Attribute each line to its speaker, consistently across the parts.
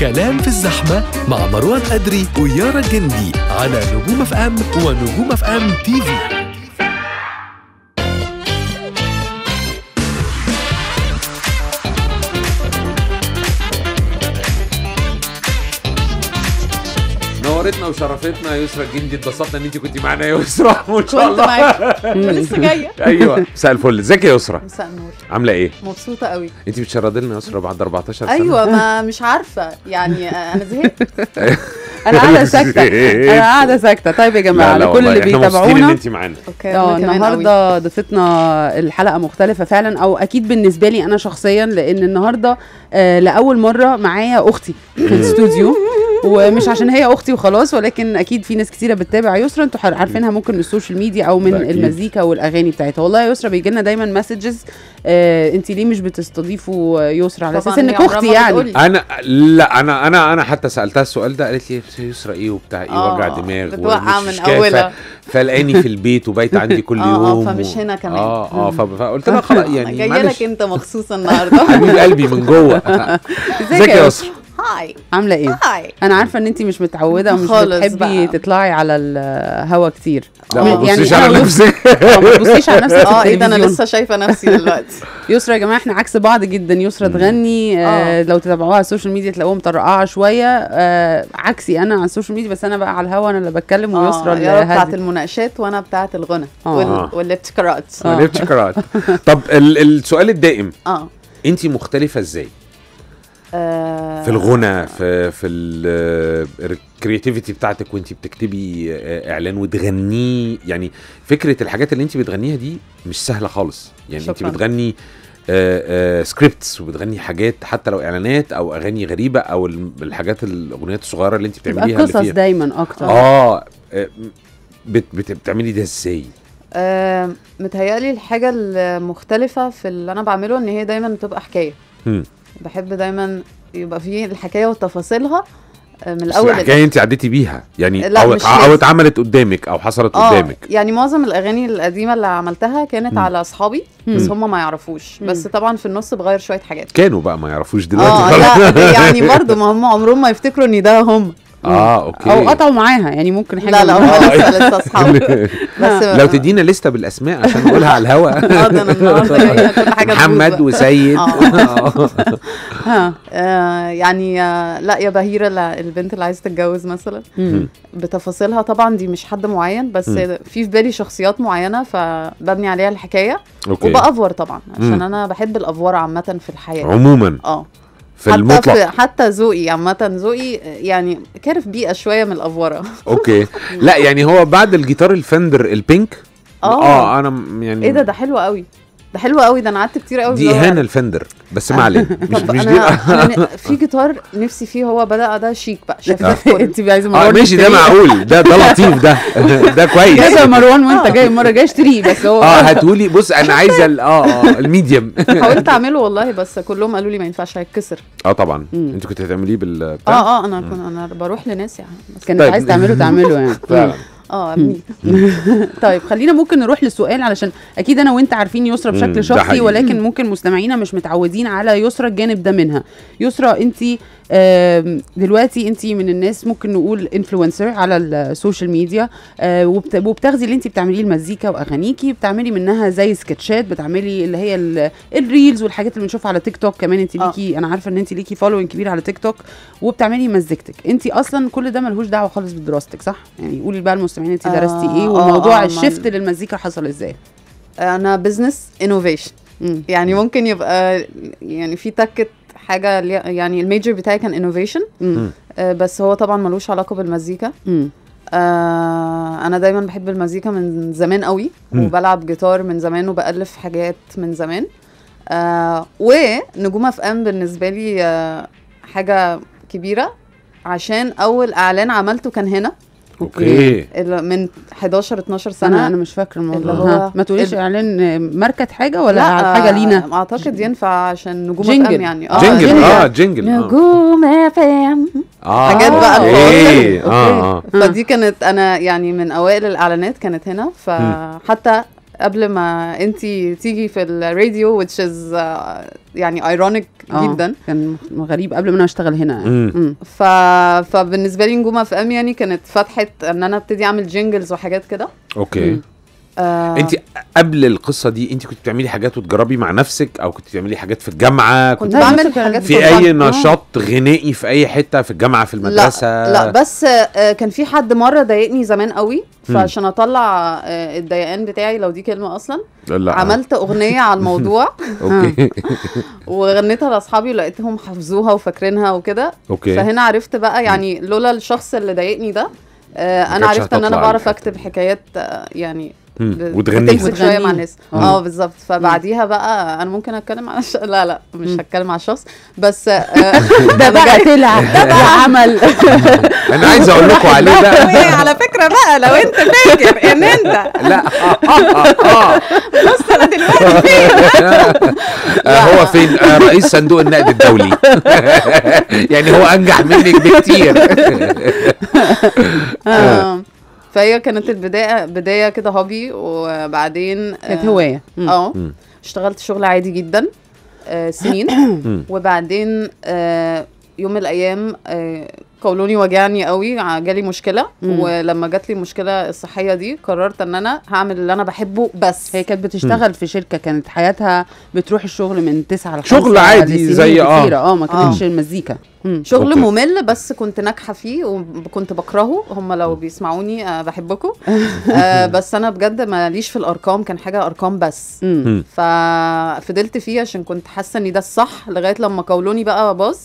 Speaker 1: كلام في الزحمة مع مروان أدري ويارا جندي على نجوم اف ام ونجوم اف ام تي في نورتنا وشرفتنا يسرا الجندي اتبسطنا ان انت كنت معانا يا يسرا وان شاء الله كنت لسه جايه ايوه مساء الفل ازيك يا يسرا مساء النور عامله ايه مبسوطه قوي انت بتشردي لنا يا يسرا بعد 14 سنه ايوه
Speaker 2: ما مش عارفه يعني انا زهقت
Speaker 3: انا قاعده ساكته انا قاعده ساكته طيب يا جماعه على كل اللي بيتابعونا ان انت معانا اوكي آه، النهارده ضيفتنا الحلقه مختلفه فعلا او اكيد بالنسبه لي انا شخصيا لان النهارده آه، لاول مره معايا اختي في الاستوديو ومش عشان هي اختي وخلاص ولكن اكيد في ناس كتيره بتتابع يسرا انتوا عارفينها ممكن من السوشيال ميديا او من المزيكا والاغاني بتاعتها والله يا يسرا بيجي لنا دايما مسجز آه انت ليه مش بتستضيفوا يسرا على اساس انك اختي يعني
Speaker 1: انا لا انا انا انا حتى سالتها السؤال ده قالت لي يسرا ايه وبتاع ايه وجع آه، دماغ بتوقع من اولها فلقاني في البيت وبيت عندي كل آه، آه، يوم اه فمش هنا كمان اه اه فقلت لها خلاص يعني جايه لك
Speaker 2: انت مخصوص النهارده
Speaker 1: حبيب قلبي من جوه ازيك يا يسرا
Speaker 2: هاي
Speaker 3: عامله ايه هاي انا عارفه ان انت مش متعوده ومش بتحبي تطلعي على الهوا كتير لا ما تبصيش يعني على نفسي آه، ما تبصيش على نفسك اه ايه ده انا لسه شايفه نفسي دلوقتي يسرا يا جماعه احنا عكس بعض جدا يسرا تغني آه،, آه لو تتابعوها على السوشيال ميديا تلاقوها مطرقعه شويه آه عكسي انا على السوشيال ميديا بس انا بقى على الهوا انا اللي بتكلم آه، ويسرا اللي آه
Speaker 1: بتاعت
Speaker 2: المناقشات وانا بتاعت الغنى والابتكارات
Speaker 3: الابتكارات
Speaker 1: طب السؤال الدائم اه انت مختلفه ازاي
Speaker 2: آه،
Speaker 1: في الغنى في في الكرياتيفيتي آه، بتاعتك وانت بتكتبي آه، اعلان وتغنيه يعني فكره الحاجات اللي انت بتغنيها دي مش سهله خالص يعني شكرا. انت بتغني سكريبتس وبتغني حاجات حتى لو اعلانات او اغاني غريبه او الحاجات الاغنيات الصغيره اللي انت بتعمليها قصص دايما اكتر اه بت بتعملي ده ازاي؟
Speaker 2: آه متهيألي الحاجة المختلفة في اللي أنا بعمله إن هي دايما بتبقى حكاية. بحب دايما يبقى فيه الحكايه وتفاصيلها آه، من الاول الحكايه
Speaker 1: انت عديتي بيها يعني او او اتعملت قدامك او حصلت آه قدامك
Speaker 2: يعني معظم الاغاني القديمه اللي عملتها كانت م. على اصحابي بس هم ما يعرفوش م. بس طبعا في النص بغير شويه حاجات
Speaker 1: كانوا بقى ما يعرفوش دلوقتي آه لا يعني
Speaker 2: برضه ما هم عمرهم ما يفتكروا ان ده هم
Speaker 1: اه اوكي او قطعوا
Speaker 2: معاها يعني ممكن حاجه لا لا لسه لسه اصحاب بس لو
Speaker 1: تدينا لسته بالاسماء عشان نقولها على الهواء محمد وسيد
Speaker 2: آه. آه، يعني آه، لا يا بهيره البنت اللي عايزه تتجوز مثلا بتفاصيلها طبعا دي مش حد معين بس في في بالي شخصيات معينه فببني عليها الحكايه
Speaker 4: وبافور
Speaker 2: طبعا عشان انا بحب الافوار عامه في الحياه عموما اه في حتى المطلق في حتى ذوقي عامة ذوقي يعني كارف بيئة شوية من الأفورة
Speaker 1: اوكي لا يعني هو بعد الجيتار الفندر البينك اه, آه، انا يعني ايه ده ده
Speaker 2: حلو قوي ده حلو قوي ده انا قعدت كتير قوي دي اهانه
Speaker 1: الفندر بس ما علينا مش مش دي يعني
Speaker 2: في جيتار نفسي فيه هو بدا ده شيك بقى شكلك آه. انت عايزه آه، مروان ماشي ده معقول ده ده لطيف
Speaker 1: ده ده كويس كده مروان
Speaker 3: وانت آه. جاي
Speaker 2: المره الجايه اشتريه بس هو
Speaker 3: اه هتقولي
Speaker 1: بص انا عايزه اه اه الميديم حاولت
Speaker 2: اعمله والله بس كلهم قالوا لي ما ينفعش هيتكسر
Speaker 1: اه طبعا انت كنت هتعمليه بال اه اه انا
Speaker 2: انا بروح لناس يعني
Speaker 1: بس كانت طيب. عايز تعمله تعمله يعني
Speaker 2: اه
Speaker 3: طيب خلينا ممكن نروح للسؤال علشان اكيد انا وانت عارفين يسرا بشكل شخصي ولكن ممكن مستمعينا مش متعودين على يسرا الجانب ده منها يسرا انت دلوقتي انت من الناس ممكن نقول انفلونسر على السوشيال ميديا آه، وبتاخدي اللي انت بتعمليه المزيكا واغانيكي بتعملي منها زي سكتشات بتعملي اللي هي الريلز والحاجات اللي بنشوفها على تيك توك كمان انت آه. ليكي انا عارفه ان انت ليكي فولوينج كبير على تيك توك وبتعملي مزيكتك انت اصلا كل ده ملهوش دعوه خالص بدراستك صح يعني قولي بقى للمستمعين انت درستي آه، ايه وموضوع آه آه الشفت
Speaker 2: للمزيكا حصل ازاي انا بزنس انوفيشن يعني ممكن يبقى يعني في تكه حاجه يعني الميجر بتاعي كان انوفيشن آه، بس هو طبعا ملوش علاقه بالمزيكا آه انا دايما بحب المزيكا من زمان قوي وبلعب جيتار من زمان وبالف حاجات من زمان آه ونجوم اف ام بالنسبه لي آه حاجه كبيره عشان اول اعلان عملته كان هنا
Speaker 4: اوكي إيه.
Speaker 2: من 11 12 سنه انا, مش فاكره الموضوع ها. ما تقوليش اعلان ماركه حاجه ولا لا حاجه لينا آه، اعتقد ينفع عشان نجوم جنجل. يعني
Speaker 3: اه جنجل اه
Speaker 1: جنجل آه.
Speaker 2: نجوم اف ام
Speaker 1: اه حاجات بقى إيه. أوكي. آه،, اه
Speaker 2: فدي كانت انا يعني من اوائل الاعلانات كانت هنا فحتى قبل ما انت تيجي في الراديو which is uh, يعني ironic آه، جدا كان غريب قبل ما انا اشتغل هنا يعني. ف... فبالنسبه لي نجومه في ام يعني كانت فتحه ان انا ابتدي اعمل جينجلز وحاجات كده
Speaker 1: اوكي مم. آه انت قبل القصه دي انت كنت بتعملي حاجات وتجربي مع نفسك او كنت بتعملي حاجات في الجامعه كنت, كنت بعمل حاجات في, في اي نشاط غنائي في اي حته في الجامعه في المدرسه لا, لا
Speaker 2: بس آه كان في حد مره ضايقني زمان قوي فعشان اطلع آه الضيقان بتاعي لو دي كلمه اصلا
Speaker 1: لا. عملت
Speaker 2: اغنيه على الموضوع اوكي وغنيتها لاصحابي ولقيتهم حافظوها وفاكرينها وكده اوكي فهنا عرفت بقى يعني لولا الشخص اللي ضايقني ده آه، انا عرفت ان انا بعرف اكتب حكايات آه، يعني وتغني شويه مع الناس اه بالظبط فبعديها بقى انا ممكن اتكلم على الش... لا لا مش هتكلم على الشخص بس آه، ده بقى طلع ده بقى عمل
Speaker 1: انا عايز اقول لكم عليه بقى إيه،
Speaker 2: على فكره بقى لو انت
Speaker 3: فاكر إيه، ان انت لا آه،
Speaker 4: آه، بص انا دلوقتي فين
Speaker 1: هو فين رئيس صندوق النقد الدولي يعني هو انجح منك بكتير
Speaker 2: فهي كانت البدايه بدايه كده هوبي وبعدين كانت هوايه اه, آه. اشتغلت شغل عادي جدا آه، سنين وبعدين آه، يوم من الايام آه، قولوني وجعني قوي جالي مشكله مم. ولما جات لي المشكله الصحيه دي قررت ان انا هعمل اللي انا بحبه بس هي كانت بتشتغل مم. في شركه كانت حياتها بتروح الشغل
Speaker 3: من 9 ل شغل عادي زي اه اه ما آه. كانتش آه. المزيكا مم. شغل أوكي.
Speaker 2: ممل بس كنت ناجحه فيه وكنت بكرهه هم لو بيسمعوني أه بحبكم أه بس انا بجد ماليش في الارقام كان حاجه ارقام بس مم. ففضلت فيه عشان كنت حاسه ان ده الصح لغايه لما قولوني بقى باظ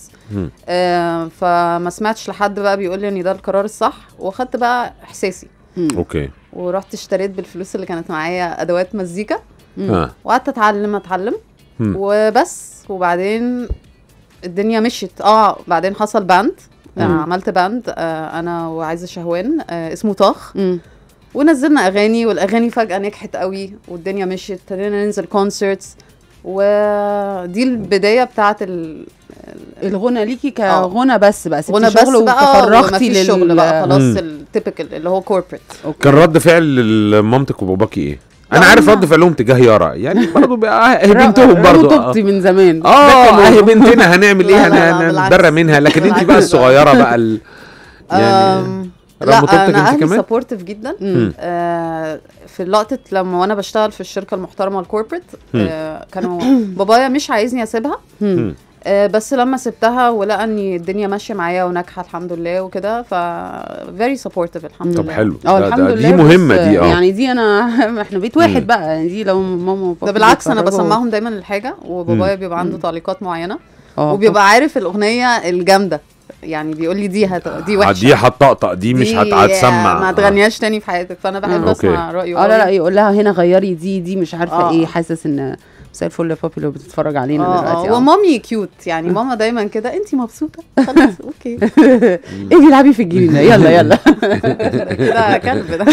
Speaker 2: آه فما سمعتش لحد بقى بيقول لي ان ده القرار الصح واخدت بقى احساسي اوكي ورحت اشتريت بالفلوس اللي كانت معايا ادوات مزيكا آه. وقعدت اتعلم اتعلم وبس وبعدين الدنيا مشيت اه بعدين حصل باند آه، يعني عملت باند آه انا وعايزه شهوان آه اسمه طاخ مم. ونزلنا اغاني والاغاني فجاه نجحت قوي والدنيا مشيت ابتدينا ننزل كونسرتس ودي البدايه بتاعه ال... الغنى ليكي آه. كغنى بس بقى غنى بس بقى وتفرغتي للشغل بقى خلاص التيبكال اللي هو كوربريت
Speaker 1: كان رد فعل مامتك وباباكي ايه؟ انا عارف رد فعلهم تجاه يارا يعني برضه بنتهم برضه رطوبتي
Speaker 3: من زمان اه اهي
Speaker 1: بنتنا هنعمل ايه هنتبرى منها لكن انت بقى الصغيره بقى يعني لا انا اهلي
Speaker 2: سبورتيف جدا آه في لقطه لما وانا بشتغل في الشركه المحترمه الكوربريت آه كانوا بابايا مش عايزني اسيبها آه بس لما سبتها ولقى ان الدنيا ماشيه معايا وناجحه الحمد لله وكده ف فيري سبورتيف الحمد لله طب حلو اه الحمد لله دي مهمه دي اه يعني دي انا احنا بيت واحد بقى يعني دي لو ماما وبابا ده بالعكس انا بسمعهم دايما الحاجه وبابايا بيبقى عنده تعليقات معينه آه. وبيبقى عارف الاغنيه الجامده يعني بيقول لي دي هت... دي وحشه دي
Speaker 1: هتطقطق دي مش هتسمع ما
Speaker 2: تغنيهاش تاني في حياتك فانا
Speaker 1: بحب اسمع
Speaker 3: رايه اه لا لا يقول لها هنا غيري دي دي مش عارفه آه. ايه آه. حاسس ان مساء الفل يا بابي لو بتتفرج علينا آه, آه، دلوقتي اه
Speaker 2: ومامي كيوت يعني ماما دايما كده انت مبسوطه خلاص
Speaker 3: اوكي ايه العبي في الجنينه يلا يلا
Speaker 4: ده كلب ده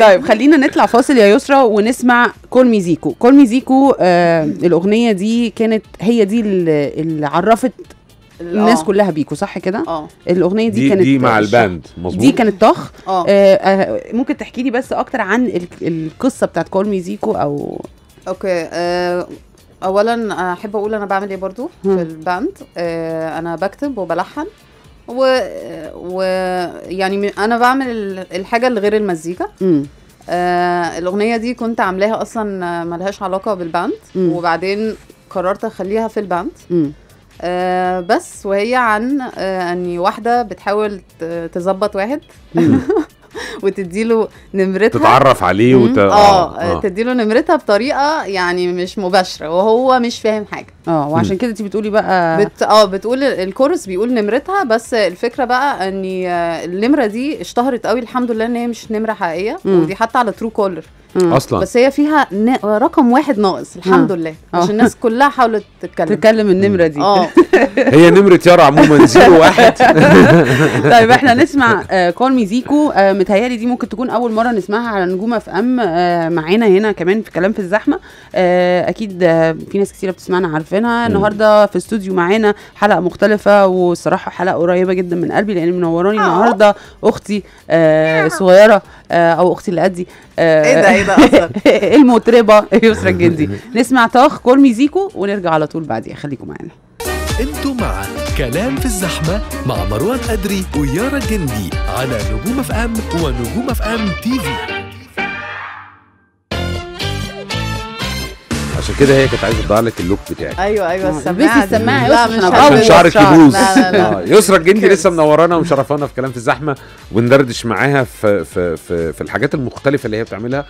Speaker 3: طيب خلينا نطلع فاصل يا يسرا ونسمع كول ميزيكو كول ميزيكو آه الاغنيه دي كانت هي دي اللي عرفت الناس أوه. كلها بيكو صح كده اه الاغنيه دي, دي كانت دي مع الباند مظبوط دي كانت طخ اه, آه،, آه، ممكن تحكي لي بس اكتر عن القصه بتاعت كول ميزيكو او
Speaker 2: اوكي آه اولا احب اقول انا بعمل ايه برضو هم. في الباند آه انا بكتب وبلحن و, و يعني انا بعمل الحاجه اللي غير المزيكا آه الاغنيه دي كنت عاملاها اصلا ملهاش علاقه بالباند م. وبعدين قررت اخليها في الباند امم آه، بس وهي عن آه ان واحده بتحاول تظبط واحد وتديله نمرتها تتعرف عليه وت... آه، آه،, اه, آه. تديله نمرتها بطريقه يعني مش مباشره وهو مش فاهم حاجه اه وعشان كده انت بتقولي بقى بت... اه بتقول الكورس بيقول نمرتها بس الفكره بقى ان النمره دي اشتهرت قوي الحمد لله ان هي مش نمره حقيقيه ودي حتى على ترو كولر مم. اصلا بس هي فيها ن... رقم واحد ناقص الحمد آه. لله عشان الناس كلها حاولت تتكلم تتكلم النمره دي اه
Speaker 1: هي نمره يارا عموما زيرو واحد طيب
Speaker 3: احنا نسمع كول آه، ميزيكو آه، متهيالي دي ممكن تكون اول مره نسمعها على نجوم اف ام آه، معانا هنا كمان في كلام في الزحمه اكيد في ناس كثيره بتسمعنا عارفينها النهارده في الاستوديو معانا حلقه مختلفه والصراحه حلقه قريبه جدا من قلبي لان منوراني النهارده اختي صغيره آه، او اختي اللي قدي آه، ايه ده ايه ده اصلا المطربه يسرا الجندي نسمع طاخ كورمي ميزيكو ونرجع على طول بعديها خليكم معانا
Speaker 1: انتوا مع كلام في الزحمة مع مروان أدري ويارا جندي على نجوم اف ام ونجوم اف ام تي في عشان كده هي كانت عايزه تضيع لك اللوك بتاعك
Speaker 4: ايوه ايوه بس السماعه عشان شعرك يبوظ
Speaker 1: يسرا الجندي لسه منورانا ومشرفانا في كلام في الزحمه وندردش معاها في في في, في الحاجات المختلفه اللي هي بتعملها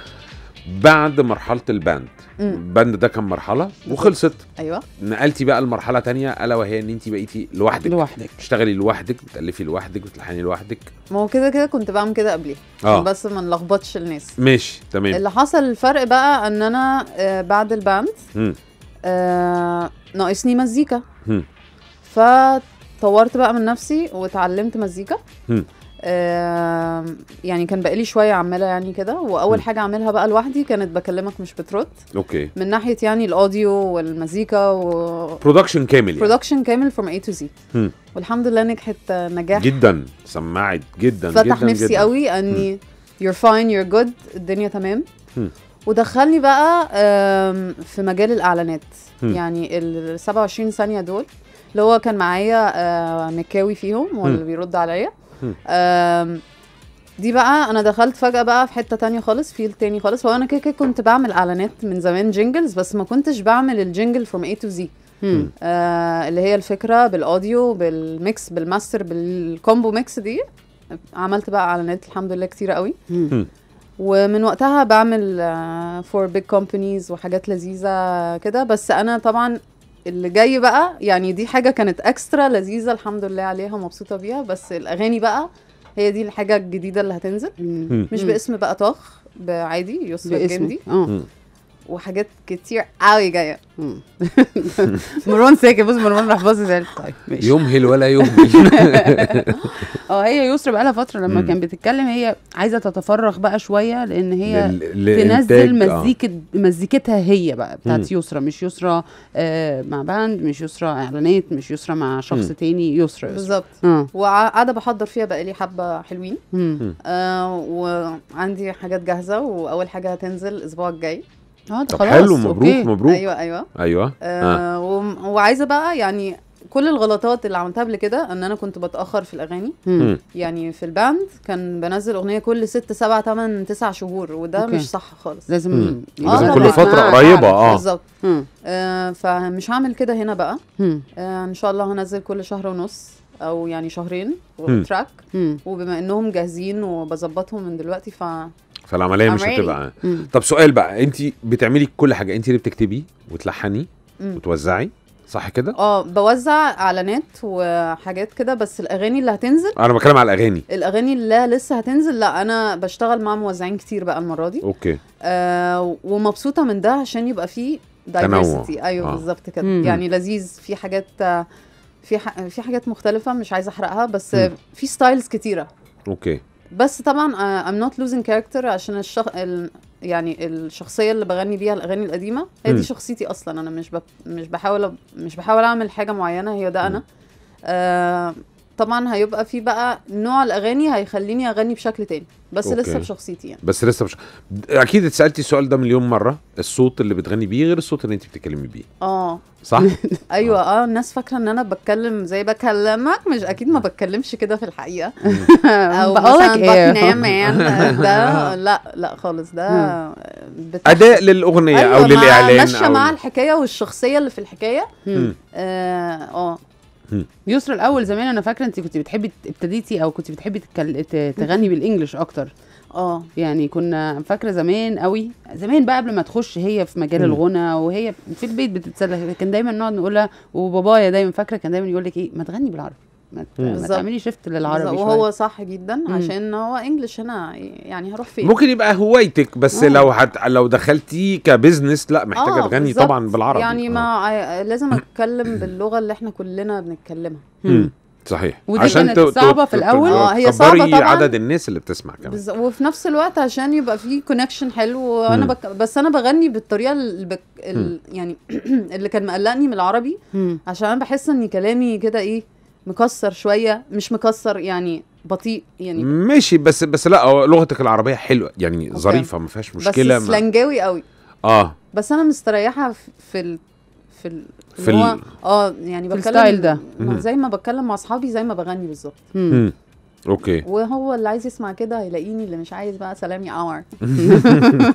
Speaker 1: بعد مرحله البند البند ده كان مرحله وخلصت ايوه نقلتي بقى لمرحله تانية الا وهي ان انت بقيتي لوحدك لوحدك بتشتغلي لوحدك بتالفي لوحدك بتلحني لوحدك
Speaker 2: ما هو كده كده كنت بعمل كده قبليه آه. بس ما نلخبطش الناس
Speaker 1: ماشي تمام اللي
Speaker 2: حصل الفرق بقى ان انا آه بعد الباند آه ناقصني مزيكا فطورت بقى من نفسي واتعلمت مزيكا يعني كان بقالي شويه عماله يعني كده واول م. حاجه اعملها بقى لوحدي كانت بكلمك مش بترد اوكي من ناحيه يعني الاوديو والمزيكا و
Speaker 1: برودكشن كامل برودكشن
Speaker 2: يعني. كامل فروم اي تو زي والحمد لله نجحت نجاح جدا
Speaker 1: سمعت جدا فتح جداً نفسي جداً. قوي
Speaker 2: اني يور فاين يور جود الدنيا تمام م. ودخلني بقى في مجال الاعلانات م. يعني ال 27 ثانيه دول اللي هو كان معايا آه، مكاوي فيهم هو اللي بيرد عليا دي بقى انا دخلت فجاه بقى في حته تانية خالص فيل تاني خالص هو انا كده كده كنت بعمل اعلانات من زمان جينجلز بس ما كنتش بعمل الجينجل فروم اي تو زي اللي هي الفكره بالاوديو بالميكس بالماستر بالكومبو ميكس دي عملت بقى اعلانات الحمد لله كتير قوي ومن وقتها بعمل فور بيج كومبانيز وحاجات لذيذه كده بس انا طبعا اللي جاي بقى يعني دي حاجه كانت اكسترا لذيذه الحمد لله عليها مبسوطه بيها بس الاغاني بقى هي دي الحاجه الجديده اللي هتنزل مم. مش باسم بقى طخ عادي يوسف الجندي اه وحاجات كتير قوي جايه
Speaker 3: مروان ساكت بص مروان راح باصص طيب ماشي يمهل
Speaker 1: ولا يمهل
Speaker 3: اه هي يسرا بقالها فتره لما كان بتتكلم هي عايزه تتفرغ بقى شويه لان هي تنزل آه. مزيكه مزيكتها هي بقى بتاعت يسرا مش يسرا آه مع باند مش يسرا اعلانات مش يسرا مع شخص تاني يسرا بالظبط
Speaker 2: آه. وقاعده بحضر فيها بقى لي حبه حلوين آه وعندي حاجات جاهزه واول حاجه هتنزل الاسبوع الجاي اه طب خلاص حلو مبروك أوكي. مبروك ايوه ايوه
Speaker 1: ايوه آه.
Speaker 2: آه. وعايزه بقى يعني كل الغلطات اللي عملتها قبل كده ان انا كنت بتاخر في الاغاني مم. يعني في الباند كان بنزل اغنيه كل ست سبع ثمان تسع شهور وده أوكي. مش صح خالص لازم مم. آه كل فتره قريبه اه بالظبط آه فمش هعمل كده هنا بقى آه ان شاء الله هنزل كل شهر ونص او يعني شهرين تراك وبما انهم جاهزين وبظبطهم من دلوقتي ف
Speaker 1: فالعمليه مش هتبقى طب سؤال بقى انت بتعملي كل حاجه انت اللي بتكتبي وتلحني وتوزعي صح كده؟
Speaker 2: اه بوزع اعلانات وحاجات كده بس الاغاني اللي هتنزل
Speaker 1: انا بتكلم على الاغاني
Speaker 2: الاغاني اللي لسه هتنزل لا انا بشتغل مع موزعين كتير بقى المره دي اوكي آه ومبسوطه من ده عشان يبقى فيه تنوع ايوه آه. بالظبط كده مم. يعني لذيذ في حاجات في ح... في حاجات مختلفه مش عايزه احرقها بس مم. في ستايلز كتيره اوكي بس طبعا ام نوت لوزن كاركتر عشان الشخ... ال... يعني الشخصيه اللي بغني بيها الاغاني القديمه هي دي شخصيتي اصلا انا مش ب... مش بحاول مش بحاول اعمل حاجه معينه هي ده انا آه طبعا هيبقى في بقى نوع الاغاني هيخليني اغني بشكل تاني بس أوكي. لسه بشخصيتي يعني
Speaker 1: بس لسه بش... اكيد اتسالتي السؤال ده مليون مره الصوت اللي بتغني بيه غير الصوت اللي انت بتتكلمي بيه اه صح
Speaker 2: ايوه اه, آه الناس فاكره ان انا بتكلم زي بكلمك مش اكيد ما بتكلمش كده في الحقيقه او بقولك ايه يعني، ده آه. لا لا خالص ده
Speaker 4: بتح... اداء للاغنيه أيوة او للاعلان ماشيه أو...
Speaker 1: مع
Speaker 2: الحكايه والشخصيه اللي في الحكايه اه, آه. يسرا الاول زمان انا
Speaker 3: فاكره انت كنت بتحبي ابتديتي او كنت بتحبي تغني بالانجلش اكتر اه يعني كنا فاكره زمان قوي زمان بقى قبل ما تخش هي في مجال الغنى وهي في البيت بتتسلى كان دايما نقعد نقولها وبابايا دايما فاكره كان دايما يقول لك ايه ما تغني بالعربي
Speaker 1: ما
Speaker 2: تعملي شيفت للعربي شوية. وهو صح جدا عشان هو انجلش هنا يعني هروح فين ممكن
Speaker 1: يبقى هوايتك بس مم. آه. لو هت... لو دخلتي كبزنس لا محتاجه آه تغني طبعا بالعربي يعني آه.
Speaker 2: آه،, آه. لازم اتكلم باللغه اللي احنا كلنا بنتكلمها
Speaker 1: مم. صحيح ودي عشان كانت صعبه في الاول اه هي صعبه طبعا عدد الناس اللي بتسمع كمان بز...
Speaker 2: وفي نفس الوقت عشان يبقى في كونكشن حلو وانا بك... بس انا بغني بالطريقه اللي بك... ال... يعني اللي كان مقلقني من العربي عشان انا بحس ان كلامي كده ايه مكسر شويه مش مكسر يعني بطيء يعني
Speaker 1: ماشي بس بس لا لغتك العربيه حلوه يعني أوكي. ظريفه ما فيهاش مشكله بس سلنجاوي قوي اه
Speaker 2: بس انا مستريحه في ال... في ال... في ال... هو اه يعني بتكلم الستايل ده ما زي ما بتكلم مع اصحابي زي ما بغني بالظبط اوكي وهو اللي عايز يسمع كده هيلاقيني اللي مش عايز بقى سلام يا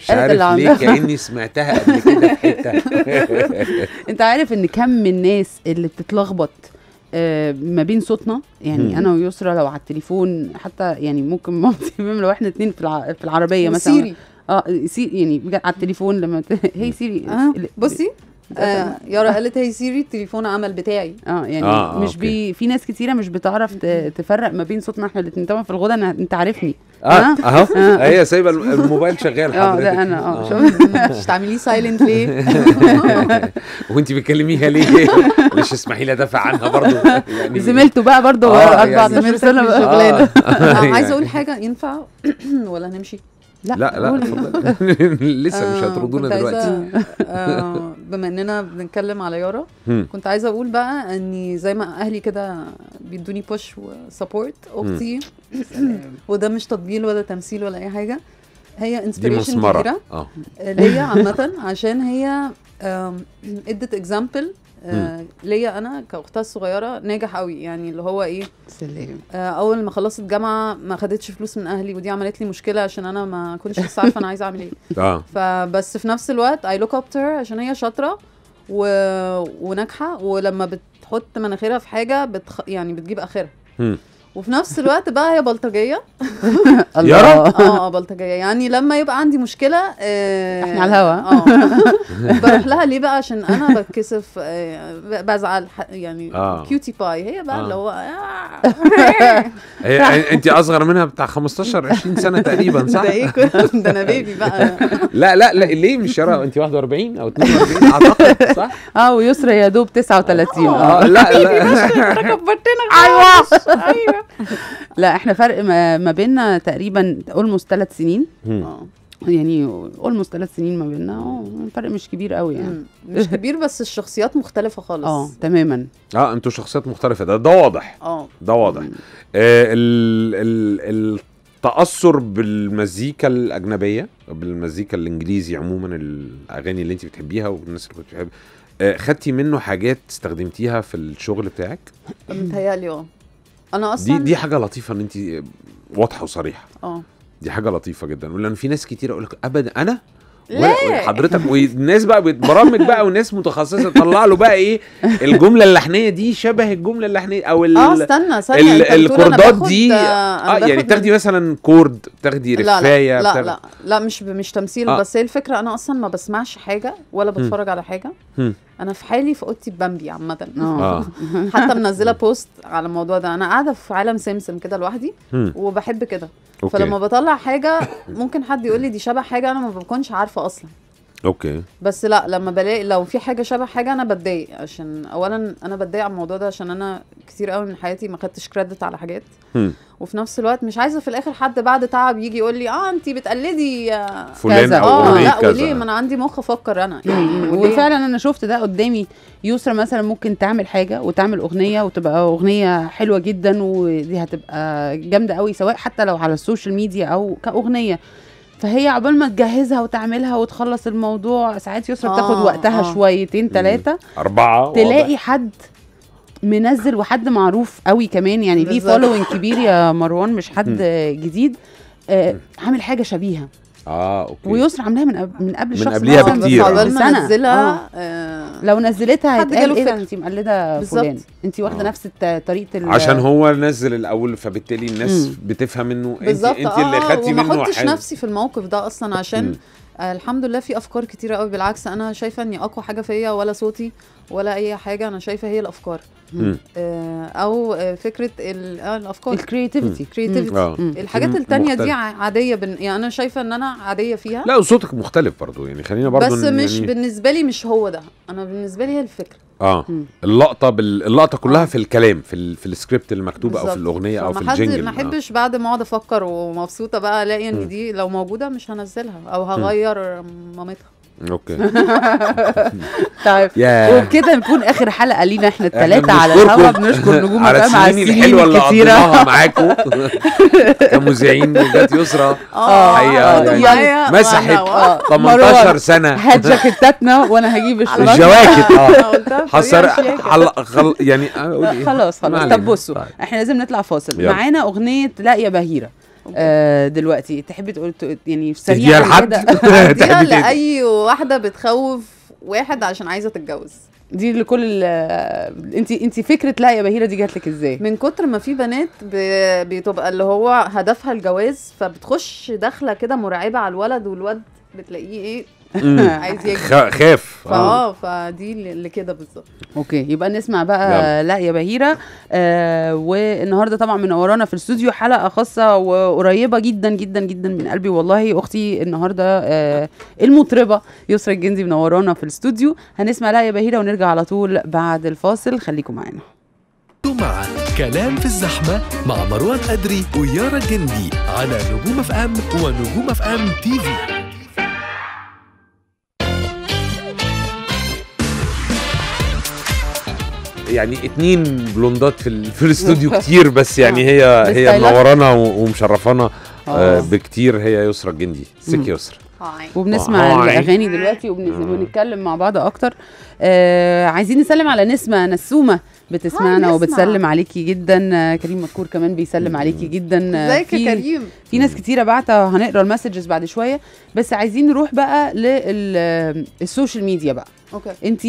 Speaker 3: مش عارف ليه كاني سمعتها قبل كده في حته انت عارف ان كم من الناس اللي بتتلخبط آه، ما بين صوتنا يعني مم. انا ويسرى لو على التليفون حتى يعني ممكن مامتي لو احنا اتنين في, الع... في العربيه مثلا سيري اه سيري يعني على التليفون لما هي سيري آه. بصي يا آه،
Speaker 2: يارا قالت هي سيري التليفون عمل بتاعي
Speaker 3: اه يعني آه مش آه، بي في ناس كتيره مش بتعرف تفرق ما بين صوتنا احنا الاثنين طبعا في الغدا انت عارفني اه, آه؟ اهو آه. هي
Speaker 1: سايبه الموبايل شغال حضرتك اه ده انا اه مش
Speaker 2: تعمليه سايلنت
Speaker 3: ليه
Speaker 1: وانت بتكلميها ليه مش لي ادافع عنها برضه يعني, يعني
Speaker 3: زميلته بقى برضه 14 سنه شغلانه
Speaker 1: عايزه اقول
Speaker 2: حاجه ينفع ولا هنمشي لا لا, لا لسه مش آه، هتردونا دلوقتي آه، بما اننا بنتكلم على يارا كنت عايزه اقول بقى اني زي ما اهلي كده بيدوني بوش وسبورت اختي وده مش تطبيل ولا تمثيل ولا اي حاجه هي انسبيريشن كبيره اه. ليا عامه عشان هي ادت اكزامبل آه، ليا انا كاختها الصغيره ناجح قوي يعني اللي هو ايه سلام آه اول ما خلصت جامعه ما خدتش فلوس من اهلي ودي عملت لي مشكله عشان انا ما كنتش لسه عارفه انا عايزه اعمل ايه اه فبس في نفس الوقت اي لوك اب عشان هي شاطره و... وناجحه ولما بتحط مناخيرها في حاجه بتخ... يعني بتجيب اخرها وفي نفس الوقت بقى هي بلطجيه
Speaker 4: يا رب
Speaker 3: اه
Speaker 2: بلطجيه يعني لما يبقى عندي مشكله آه، احنا على الهوا
Speaker 3: اه بروح
Speaker 2: لها ليه بقى عشان انا بتكسف آه، بزعل يعني كيوتي آه. باي هي بقى اللي هو
Speaker 1: انت اصغر منها بتاع 15 20 سنه تقريبا صح؟ ده ايه ده انا بيبي بقى لا لا لا ليه مش يا انت 41 او 42
Speaker 4: اعتقد صح؟
Speaker 3: اه ويسرى يا دوب 39 اه لا
Speaker 1: لا
Speaker 3: كبرتنا ايوه ايوه لا احنا فرق ما بيننا تقريبا اولموست ثلاث سنين اه يعني اولموست ثلاث سنين ما بيننا فرق مش كبير قوي يعني
Speaker 2: مش كبير بس الشخصيات مختلفه خالص
Speaker 3: اه
Speaker 1: تماما اه انتوا شخصيات مختلفه ده ده واضح اه ده واضح آه ال ال التاثر بالمزيكا الاجنبيه بالمزيكا الانجليزي عموما الاغاني اللي انت بتحبيها والناس اللي كنت بتحبها آه، خدتي منه حاجات استخدمتيها في الشغل بتاعك؟
Speaker 2: متهيألي اه انا اصلا دي دي
Speaker 1: حاجه لطيفه ان انت واضحه وصريحه اه دي حاجه لطيفه جدا لان في ناس كتير اقول لك ابدا انا ولا حضرتك والناس بقى بتبرمج بقى وناس متخصصه تطلع له بقى ايه الجمله اللحنيه دي شبه الجمله اللحنيه او ال اه استنى ثانيه ال الكوردات دي اه, آه، يعني تاخدي مثلا كورد تاخدي رفايه لا لا, لا لا
Speaker 2: لا مش مش تمثيل آه. بس هي الفكره انا اصلا ما بسمعش حاجه ولا بتفرج على حاجه انا في حالي في اوضتي بامبي عامه آه. حتى منزله بوست على الموضوع ده انا قاعده في عالم سمسم كده لوحدي وبحب كده فلما بطلع حاجه ممكن حد يقول لي دي شبه حاجه انا ما بكونش عارفه اصلا اوكي بس لا لما بلاقي لو في حاجه شبه حاجه انا بتضايق عشان اولا انا بتضايق على الموضوع ده عشان انا كتير قوي من حياتي ما خدتش كريدت على حاجات وفي نفس الوقت مش عايزه في الاخر حد بعد تعب يجي يقول لي اه انت بتقلدي
Speaker 4: فلان كذا. او اه لا كذا. وليه ما
Speaker 2: انا عندي مخ افكر انا يعني وفعلا
Speaker 3: انا شفت ده قدامي يسرا مثلا ممكن تعمل حاجه وتعمل اغنيه وتبقى اغنيه حلوه جدا ودي هتبقى جامده قوي سواء حتى لو على السوشيال ميديا او كاغنيه فهي عقبال ما تجهزها وتعملها وتخلص الموضوع ساعات يسرا آه بتاخد وقتها آه. شويتين ثلاثه
Speaker 1: اربعه تلاقي وضع.
Speaker 3: حد منزل وحد معروف قوي كمان يعني ليه فولوينج كبير يا مروان مش حد م. جديد آه عامل حاجه شبيهه اه اوكي ويسرى عاملاها من قبل من قبل من قبليها بكتير منزلها آه. آه. لو نزلتها هيتقال ايه انت مقلده فلان انت واخده آه. نفس طريقه عشان
Speaker 1: هو نزل الاول فبالتالي الناس م. بتفهم انه انت انت اللي آه، خدتي منه ما حطيتش نفسي
Speaker 2: في الموقف ده اصلا عشان م. الحمد لله في افكار كتيره قوي بالعكس انا شايفه اني اقوى حاجه فيا ولا صوتي ولا اي حاجه انا شايفه هي الافكار آه او فكره آه، الافكار الكرياتيفيتي آه. كرياتيفيتي الحاجات التانية دي عاديه بن... يعني انا شايفه ان انا عاديه فيها لا
Speaker 1: صوتك مختلف برضو يعني خلينا برضو بس مش يعني...
Speaker 2: بالنسبه لي مش هو ده انا بالنسبه لي هي الفكره
Speaker 1: اه اللقطه بال... اللقطه كلها آه. في الكلام في ال... في السكريبت المكتوب او في الاغنيه او في الجنجل ما احبش
Speaker 2: آه. بعد ما اقعد افكر ومبسوطه بقى الاقي ان دي لو موجوده مش هنزلها او هغير مامتها
Speaker 1: اوكي
Speaker 4: طيب
Speaker 3: وبكده نكون اخر
Speaker 4: حلقه لينا احنا
Speaker 3: الثلاثه
Speaker 1: على الهوا بنشكر نجوم على السنين الحلوه اللي قضيناها معاكم كمذيعين جت يسرى اه, آه. يعني يعني مسحت 18 آه. آه. سنه هات
Speaker 3: جاكيتاتنا وانا هجيب الجواكت اه يعني حصر يعني خلاص خلاص طب بصوا طيب. احنا لازم نطلع فاصل معانا اغنيه لا يا بهيره آه، دلوقتي تحبي تقول يعني سريعا لحد تحبي لاي
Speaker 2: واحده بتخوف واحد عشان عايزه تتجوز دي لكل انت انت فكره لا يا بهيره دي جات لك ازاي من كتر ما في بنات بتبقى اللي هو هدفها الجواز فبتخش داخله كده مرعبه على الولد والولد بتلاقيه ايه عايز يجري
Speaker 4: خاف آه.
Speaker 2: اه فدي اللي كده بالظبط
Speaker 3: اوكي يبقى نسمع بقى لا يا بهيره آه والنهارده طبعا منورانا في الاستوديو حلقه خاصه وقريبه جدا جدا جدا من قلبي والله اختي النهارده آه المطربه يسرا الجندي منورانا في الاستوديو هنسمع لا يا بهيره ونرجع على طول بعد الفاصل خليكم معانا
Speaker 1: مع كلام في الزحمة مع مروان أدري ويارا جندي على نجوم اف ام ونجوم اف ام تي في يعني اتنين بلوندات في, في الاستوديو كتير بس يعني هي هي منورانا ومشرفانا آه، آه. بكتير هي يسرا الجندي سك يسرا وبنسمع الاغاني دلوقتي آه. وبنتكلم
Speaker 3: مع بعض اكتر عايزين نسلم على نسمه نسومه بتسمعنا وبتسلم عليكي جدا كريم مذكور كمان بيسلم عليكي جدا ازيك يا كريم في ناس كتيره بعتها هنقرا المسجز بعد شويه بس عايزين نروح بقى للسوشيال ميديا بقى اوكي انت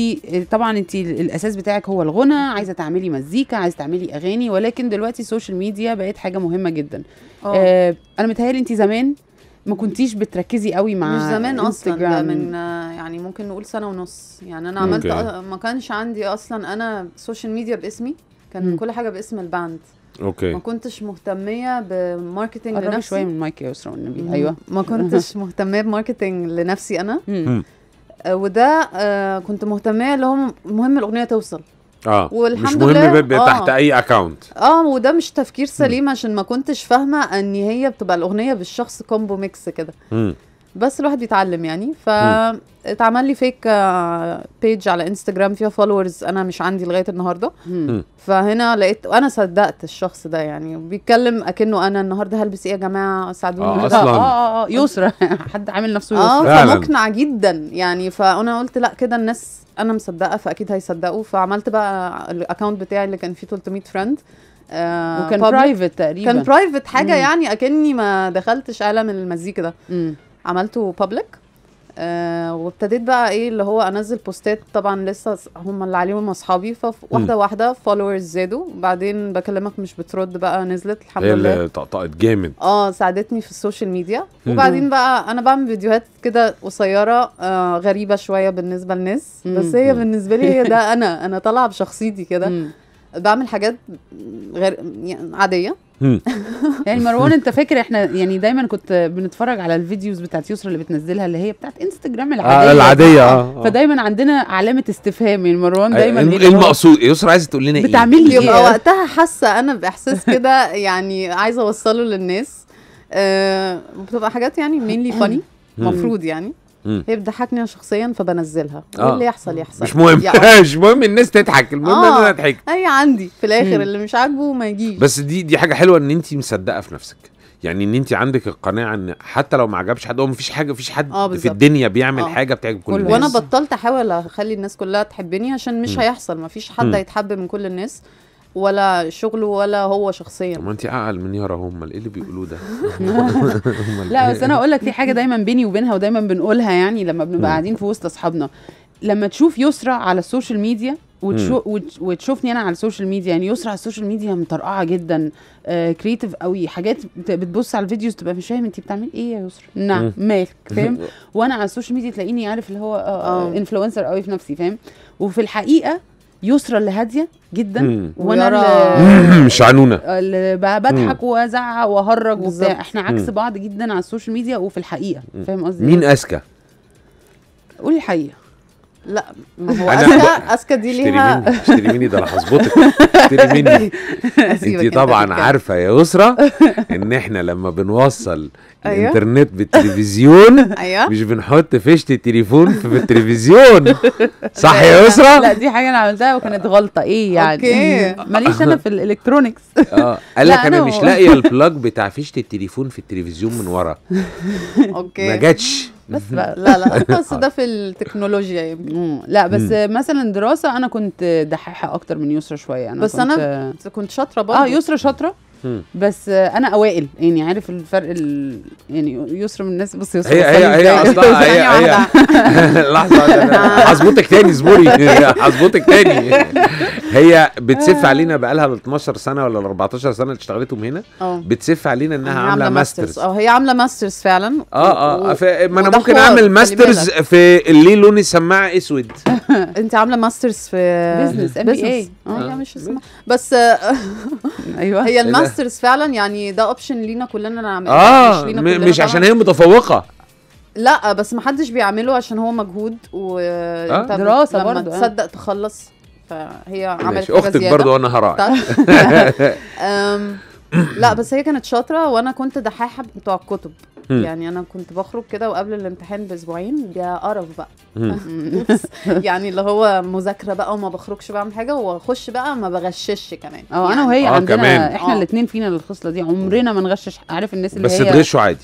Speaker 3: طبعا انت الاساس بتاعك هو الغنى عايزه تعملي مزيكا عايزه تعملي اغاني ولكن دلوقتي السوشيال ميديا بقت حاجه مهمه جدا أوه. آه انا متهيالي انت زمان ما كنتيش بتركزي قوي مع مش زمان اصلا من
Speaker 2: يعني ممكن نقول سنه ونص يعني انا عملت أ... ما كانش عندي اصلا انا سوشيال ميديا باسمي كان م. كل حاجه باسم الباند اوكي ما كنتش مهتميه بماركتنج لنفسي شويه من المايك يا اسره والنبي ايوه ما كنتش مهتميه بماركتنج لنفسي انا م. وده آه كنت مهتميه اللي هو مهم الاغنيه توصل
Speaker 1: اه والحمد مش مهم لله آه. تحت اي اكونت
Speaker 2: اه وده مش تفكير سليم م. عشان ما كنتش فاهمه ان هي بتبقى الاغنيه بالشخص كومبو ميكس كده بس الواحد بيتعلم يعني ف اتعمل لي فيك بيج آه، على انستجرام فيها فولورز انا مش عندي لغايه النهارده فهنا لقيت وانا صدقت الشخص ده يعني بيتكلم اكنه انا النهارده هلبس ايه يا جماعه ساعدوني آه, اه اه اه, آه، يسرى حد عامل نفسه يسرى اه فمقنع جدا يعني فانا قلت لا كده الناس انا مصدقه فاكيد هيصدقوا فعملت بقى الاكونت بتاعي اللي كان فيه 300 فريند آه وكان برايفت تقريبا كان برايفت حاجه مم. يعني اكني ما دخلتش عالم المزيكا ده مم. عملته بابليك آه وابتديت بقى ايه اللي هو انزل بوستات طبعا لسه هم اللي عليهم اصحابي فواحده واحده فولورز زادوا بعدين بكلمك مش بترد بقى نزلت الحمد هي اللي
Speaker 1: طقطقت جامد
Speaker 2: اه ساعدتني في السوشيال ميديا وبعدين بقى انا بعمل فيديوهات كده قصيره آه غريبه شويه بالنسبه للناس بس هي بالنسبه لي هي ده انا انا طالعه بشخصيتي كده بعمل حاجات غير يعني عاديه
Speaker 4: يعني مروان
Speaker 2: انت فاكر احنا يعني دايما كنت
Speaker 3: بنتفرج على الفيديوز بتاعت يسرا اللي بتنزلها اللي هي بتاعت انستجرام العاديه آه العاديه آه،, اه فدايما عندنا
Speaker 2: علامه استفهام يعني مروان
Speaker 3: دايما ايه المقصود
Speaker 1: يسرا عايزه تقول لنا ايه بتعمل لي
Speaker 3: يبقى إيه؟
Speaker 2: وقتها حاسه انا باحساس كده يعني عايزه اوصله للناس آه بتبقى حاجات يعني مينلي فاني المفروض يعني هي بتضحكني انا شخصيا فبنزلها آه. اللي يحصل يحصل مش مهم يعني.
Speaker 1: مش مهم الناس تضحك المهم آه. انا اضحك
Speaker 2: هي عندي في الاخر مم. اللي مش عاجبه ما يجيش
Speaker 1: بس دي دي حاجه حلوه ان انت مصدقه في نفسك يعني ان انت عندك القناعه ان حتى لو ما عجبش حد هو مفيش حاجه مفيش حد آه في الدنيا بيعمل آه. حاجه بتعجب كل الناس وانا
Speaker 2: بطلت احاول اخلي الناس كلها تحبني عشان مش م. هيحصل مفيش حد هيتحب من كل الناس ولا شغله ولا هو شخصيا
Speaker 1: ما انت اعقل من يارا هم ايه اللي بيقولوه ده لا بس انا اقول
Speaker 3: لك في حاجه دايما بيني وبينها ودايما بنقولها يعني لما بنبقى قاعدين في وسط اصحابنا لما تشوف يسرى على السوشيال ميديا وتشوفني انا على السوشيال ميديا يعني يسرى على السوشيال ميديا مطرقعه جدا آه كريتيف قوي حاجات بتبص على الفيديوز تبقى مش فاهم انت بتعمل ايه يا يسرى نعم مالك فاهم وانا على السوشيال ميديا تلاقيني عارف اللي هو آه آه انفلونسر آه. قوي في نفسي فاهم وفي الحقيقه يسرى اللي هاديه جدا وانا مش عنونه اللي بضحك وازعق واهرج وبتاع احنا عكس مم. بعض جدا على السوشيال ميديا وفي الحقيقه فاهم قصدي مين اذكى قولي الحقيقه لا
Speaker 2: ما هو اذكى اذكى
Speaker 3: دي ليها اشتري
Speaker 1: مني ده انا هظبطك اشتري مني انت طبعا عارفه يا يسرا ان احنا لما بنوصل أيوة. الانترنت بالتلفزيون أيوة. مش بنحط فيشه التليفون في التلفزيون صح يا اسرى لا
Speaker 3: دي حاجه انا عملتها وكانت غلطه ايه يعني اوكي إيه؟ ماليش انا في الالكترونكس
Speaker 1: اه قال لك انا مش لاقيه البلاج بتاع فيشه التليفون في التلفزيون من ورا اوكي ما جاتش بس بقى لا لا بس ده
Speaker 2: في التكنولوجيا
Speaker 3: لا بس مثلا دراسه انا كنت دحيحه اكتر من يسرا شويه انا بس كنت انا كنت شاطره برضه اه يسرا شاطره بس انا اوائل يعني عارف الفرق ال... يعني يسر من الناس بص يسر هي هي هي اصلا هي هي
Speaker 1: لحظه هظبطك تاني اصبري هظبطك تاني هي بتسف علينا بقى لها 12 سنه ولا 14 سنه اللي اشتغلتهم هنا اه. بتسف علينا انها عامله ماسترز
Speaker 2: اه هي عامله ماسترز فعلا
Speaker 1: اه اه ما انا ممكن اعمل ماسترز في اللي لون السماعه اسود
Speaker 2: انت عامله ماسترز في بزنس ام بي اي بس آه،
Speaker 1: ايوه هي إيه الماسترز
Speaker 2: فعلا يعني ده اوبشن لينا كلنا نعمله اه مش, لينا مش عشان هي
Speaker 1: متفوقه
Speaker 2: لا بس ما حدش بيعمله عشان هو مجهود وانت آه؟ دراسه لما برضه آه. تصدق تخلص فهي عملت اختك برضه انا هراعي
Speaker 1: لا
Speaker 2: بس هي كانت شاطره وانا كنت دحاحه بتوع الكتب مم. يعني انا كنت بخرج كده وقبل الامتحان باسبوعين ده قرف بقى يعني اللي هو مذاكره بقى وما بخرجش بعمل حاجه واخش بقى ما بغشش كمان اه يعني انا
Speaker 4: وهي آه
Speaker 1: عندنا كمان. احنا
Speaker 3: آه. الاثنين فينا الخصله دي عمرنا ما نغشش عارف الناس اللي بس هي بس تغشوا
Speaker 1: عادي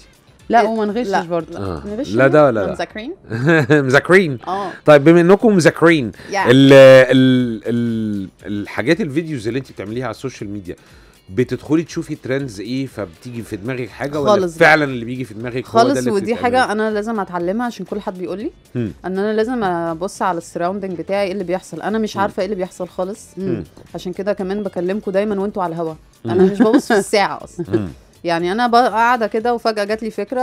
Speaker 2: لا إيه؟
Speaker 3: وما نغشش برضه آه. لا ده لا لا مذاكرين
Speaker 1: مذاكرين اه طيب بما انكم مذاكرين الحاجات الفيديوز اللي انت بتعمليها على السوشيال ميديا بتدخلي تشوفي ترندز ايه فبتيجي في دماغك حاجه ولا فعلا اللي بيجي في دماغك خالص هو ده اللي ودي حاجه
Speaker 2: انا لازم اتعلمها عشان كل حد بيقول لي ان انا لازم ابص على السراوندنج بتاعي ايه اللي بيحصل انا مش عارفه ايه اللي بيحصل خالص عشان كده كمان بكلمكم دايما وانتوا على الهوا انا مش ببص في الساعه اصلا يعني انا قاعده كده وفجاه جات لي فكره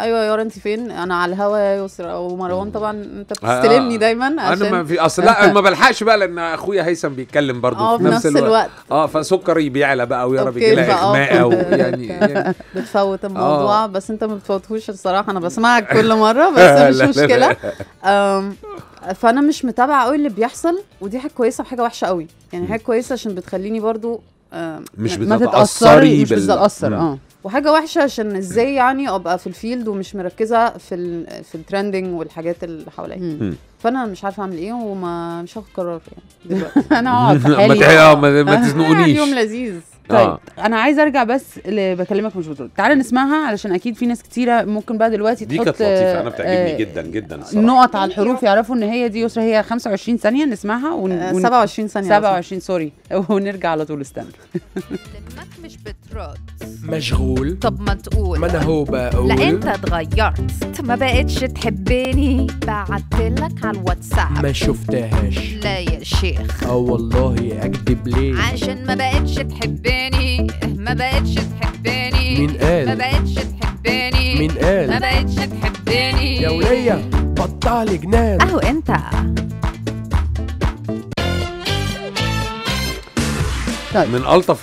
Speaker 2: ايوه يا يارا انت فين انا على الهوا يا يسرا ومروان طبعا انت آه، بتستلمني آه. دايما عشان انا ما في
Speaker 1: اصل لا ما بلحقش بقى لان اخويا هيثم بيتكلم برضه آه في نفس, الوقت. الوقت اه فسكري بيعلى بقى ويارا بيجيلها لها اغماء او يعني, يعني
Speaker 2: بتفوت الموضوع آه بس انت ما بتفوتهوش الصراحه انا بسمعك كل مره بس مش مشكله فانا مش متابعه قوي اللي بيحصل ودي حاجه كويسه وحاجه وحشه قوي يعني حاجه كويسه عشان بتخليني برضو آه مش ما تتاثري مش بتتاثر اه وحاجه وحشه عشان ازاي يعني ابقى في الفيلد ومش مركزه في ال في الترندنج والحاجات اللي حواليا فانا مش عارفه اعمل ايه وما مش هاخد قرار
Speaker 1: يعني دلوقتي انا اقعد في حالي ما تزنقونيش يوم لذيذ طيب آه.
Speaker 3: انا عايز ارجع بس اللي بكلمك مش بترد تعالى نسمعها علشان اكيد في ناس كتيره ممكن بقى دلوقتي دي كانت لطيفه انا بتعجبني آه جدا
Speaker 1: جدا الصراحه
Speaker 3: نقط على الحروف يعرفوا ان هي دي يسرا هي 25 ثانيه نسمعها ون... آه 27 ثانيه 27 سوري ونرجع على طول استنى كلمك مش بترد مشغول طب
Speaker 2: ما تقول ما انا هو
Speaker 3: بقول لا
Speaker 2: انت اتغيرت ما بقتش تحبني بعت لك على الواتساب
Speaker 4: ما شفتهاش
Speaker 2: لا يا شيخ
Speaker 4: اه والله اكدب ليه عشان
Speaker 2: ما بقتش تحبني تاني ما بقتش تحبني مين قال ما بقتش تحبني مين قال
Speaker 1: ما
Speaker 4: بقتش تحبني يا ولية
Speaker 1: بطلي جنان اهو انت طيب من الطف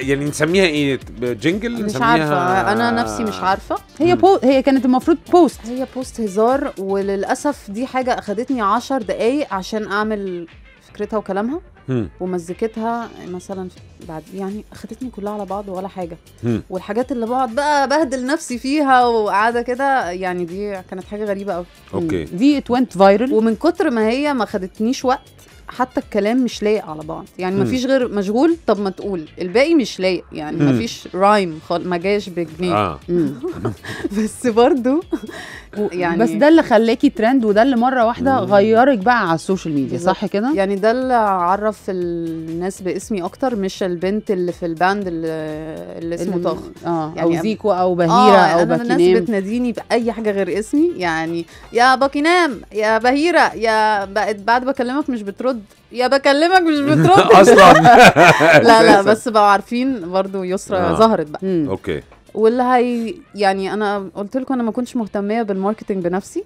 Speaker 1: يعني نسميها ايه جنجل مش عارفه انا نفسي مش
Speaker 2: عارفه هي بو هي كانت المفروض بوست هي بوست هزار وللاسف دي حاجه اخذتني 10 دقايق عشان اعمل فكرتها وكلامها ومزكتها ومزيكتها مثلا بعد يعني اخدتني كلها على بعض ولا حاجه والحاجات اللي بقعد بقى بهدل نفسي فيها وقاعده كده يعني دي كانت حاجه غريبه قوي اوكي دي اتونت فايرل ومن كتر ما هي ما خدتنيش وقت حتى الكلام مش لايق على بعض يعني مفيش غير مشغول طب ما تقول الباقي مش لايق يعني مفيش رايم خالص ما جاش بجنيه آه. بس برضو يعني بس ده اللي خلاكي ترند وده اللي مره
Speaker 3: واحده غيرك
Speaker 2: بقى على السوشيال ميديا صح كده يعني ده اللي عرف الناس باسمي اكتر مش البنت اللي في الباند اللي, اللي اسمه طه اه يعني او زيكو او
Speaker 4: بهيره آه او باكينام الناس
Speaker 2: بتناديني باي حاجه غير اسمي يعني يا باكينام يا بهيره يا بقت بعد بكلمك مش بترد بترد يا بكلمك مش بترد اصلا لا لا بس بقوا عارفين برضو يسرا آه. ظهرت بقى مم. اوكي واللي هي يعني انا قلت لكم انا ما كنتش مهتميه بالماركتنج بنفسي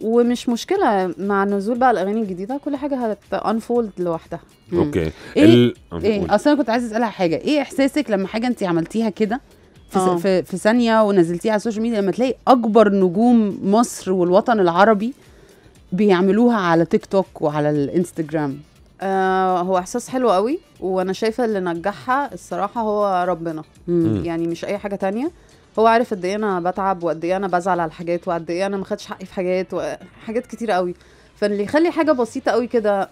Speaker 2: ومش مشكله مع نزول بقى الاغاني الجديده كل حاجه هتانفولد لوحدها
Speaker 4: اوكي ايه
Speaker 3: ايه اصل انا كنت عايز اسالها حاجه ايه احساسك لما حاجه انت عملتيها كده آه. في في ثانيه ونزلتيها على السوشيال ميديا لما تلاقي اكبر نجوم مصر والوطن العربي بيعملوها على تيك توك وعلى الانستجرام
Speaker 2: آه هو احساس حلو قوي وانا شايفه اللي نجحها الصراحه هو ربنا مم. يعني مش اي حاجه تانية هو عارف قد ايه انا بتعب وقد ايه انا بزعل على الحاجات وقد ايه انا ما خدتش حقي في حاجات وحاجات كتير قوي فاللي يخلي حاجه بسيطه قوي كده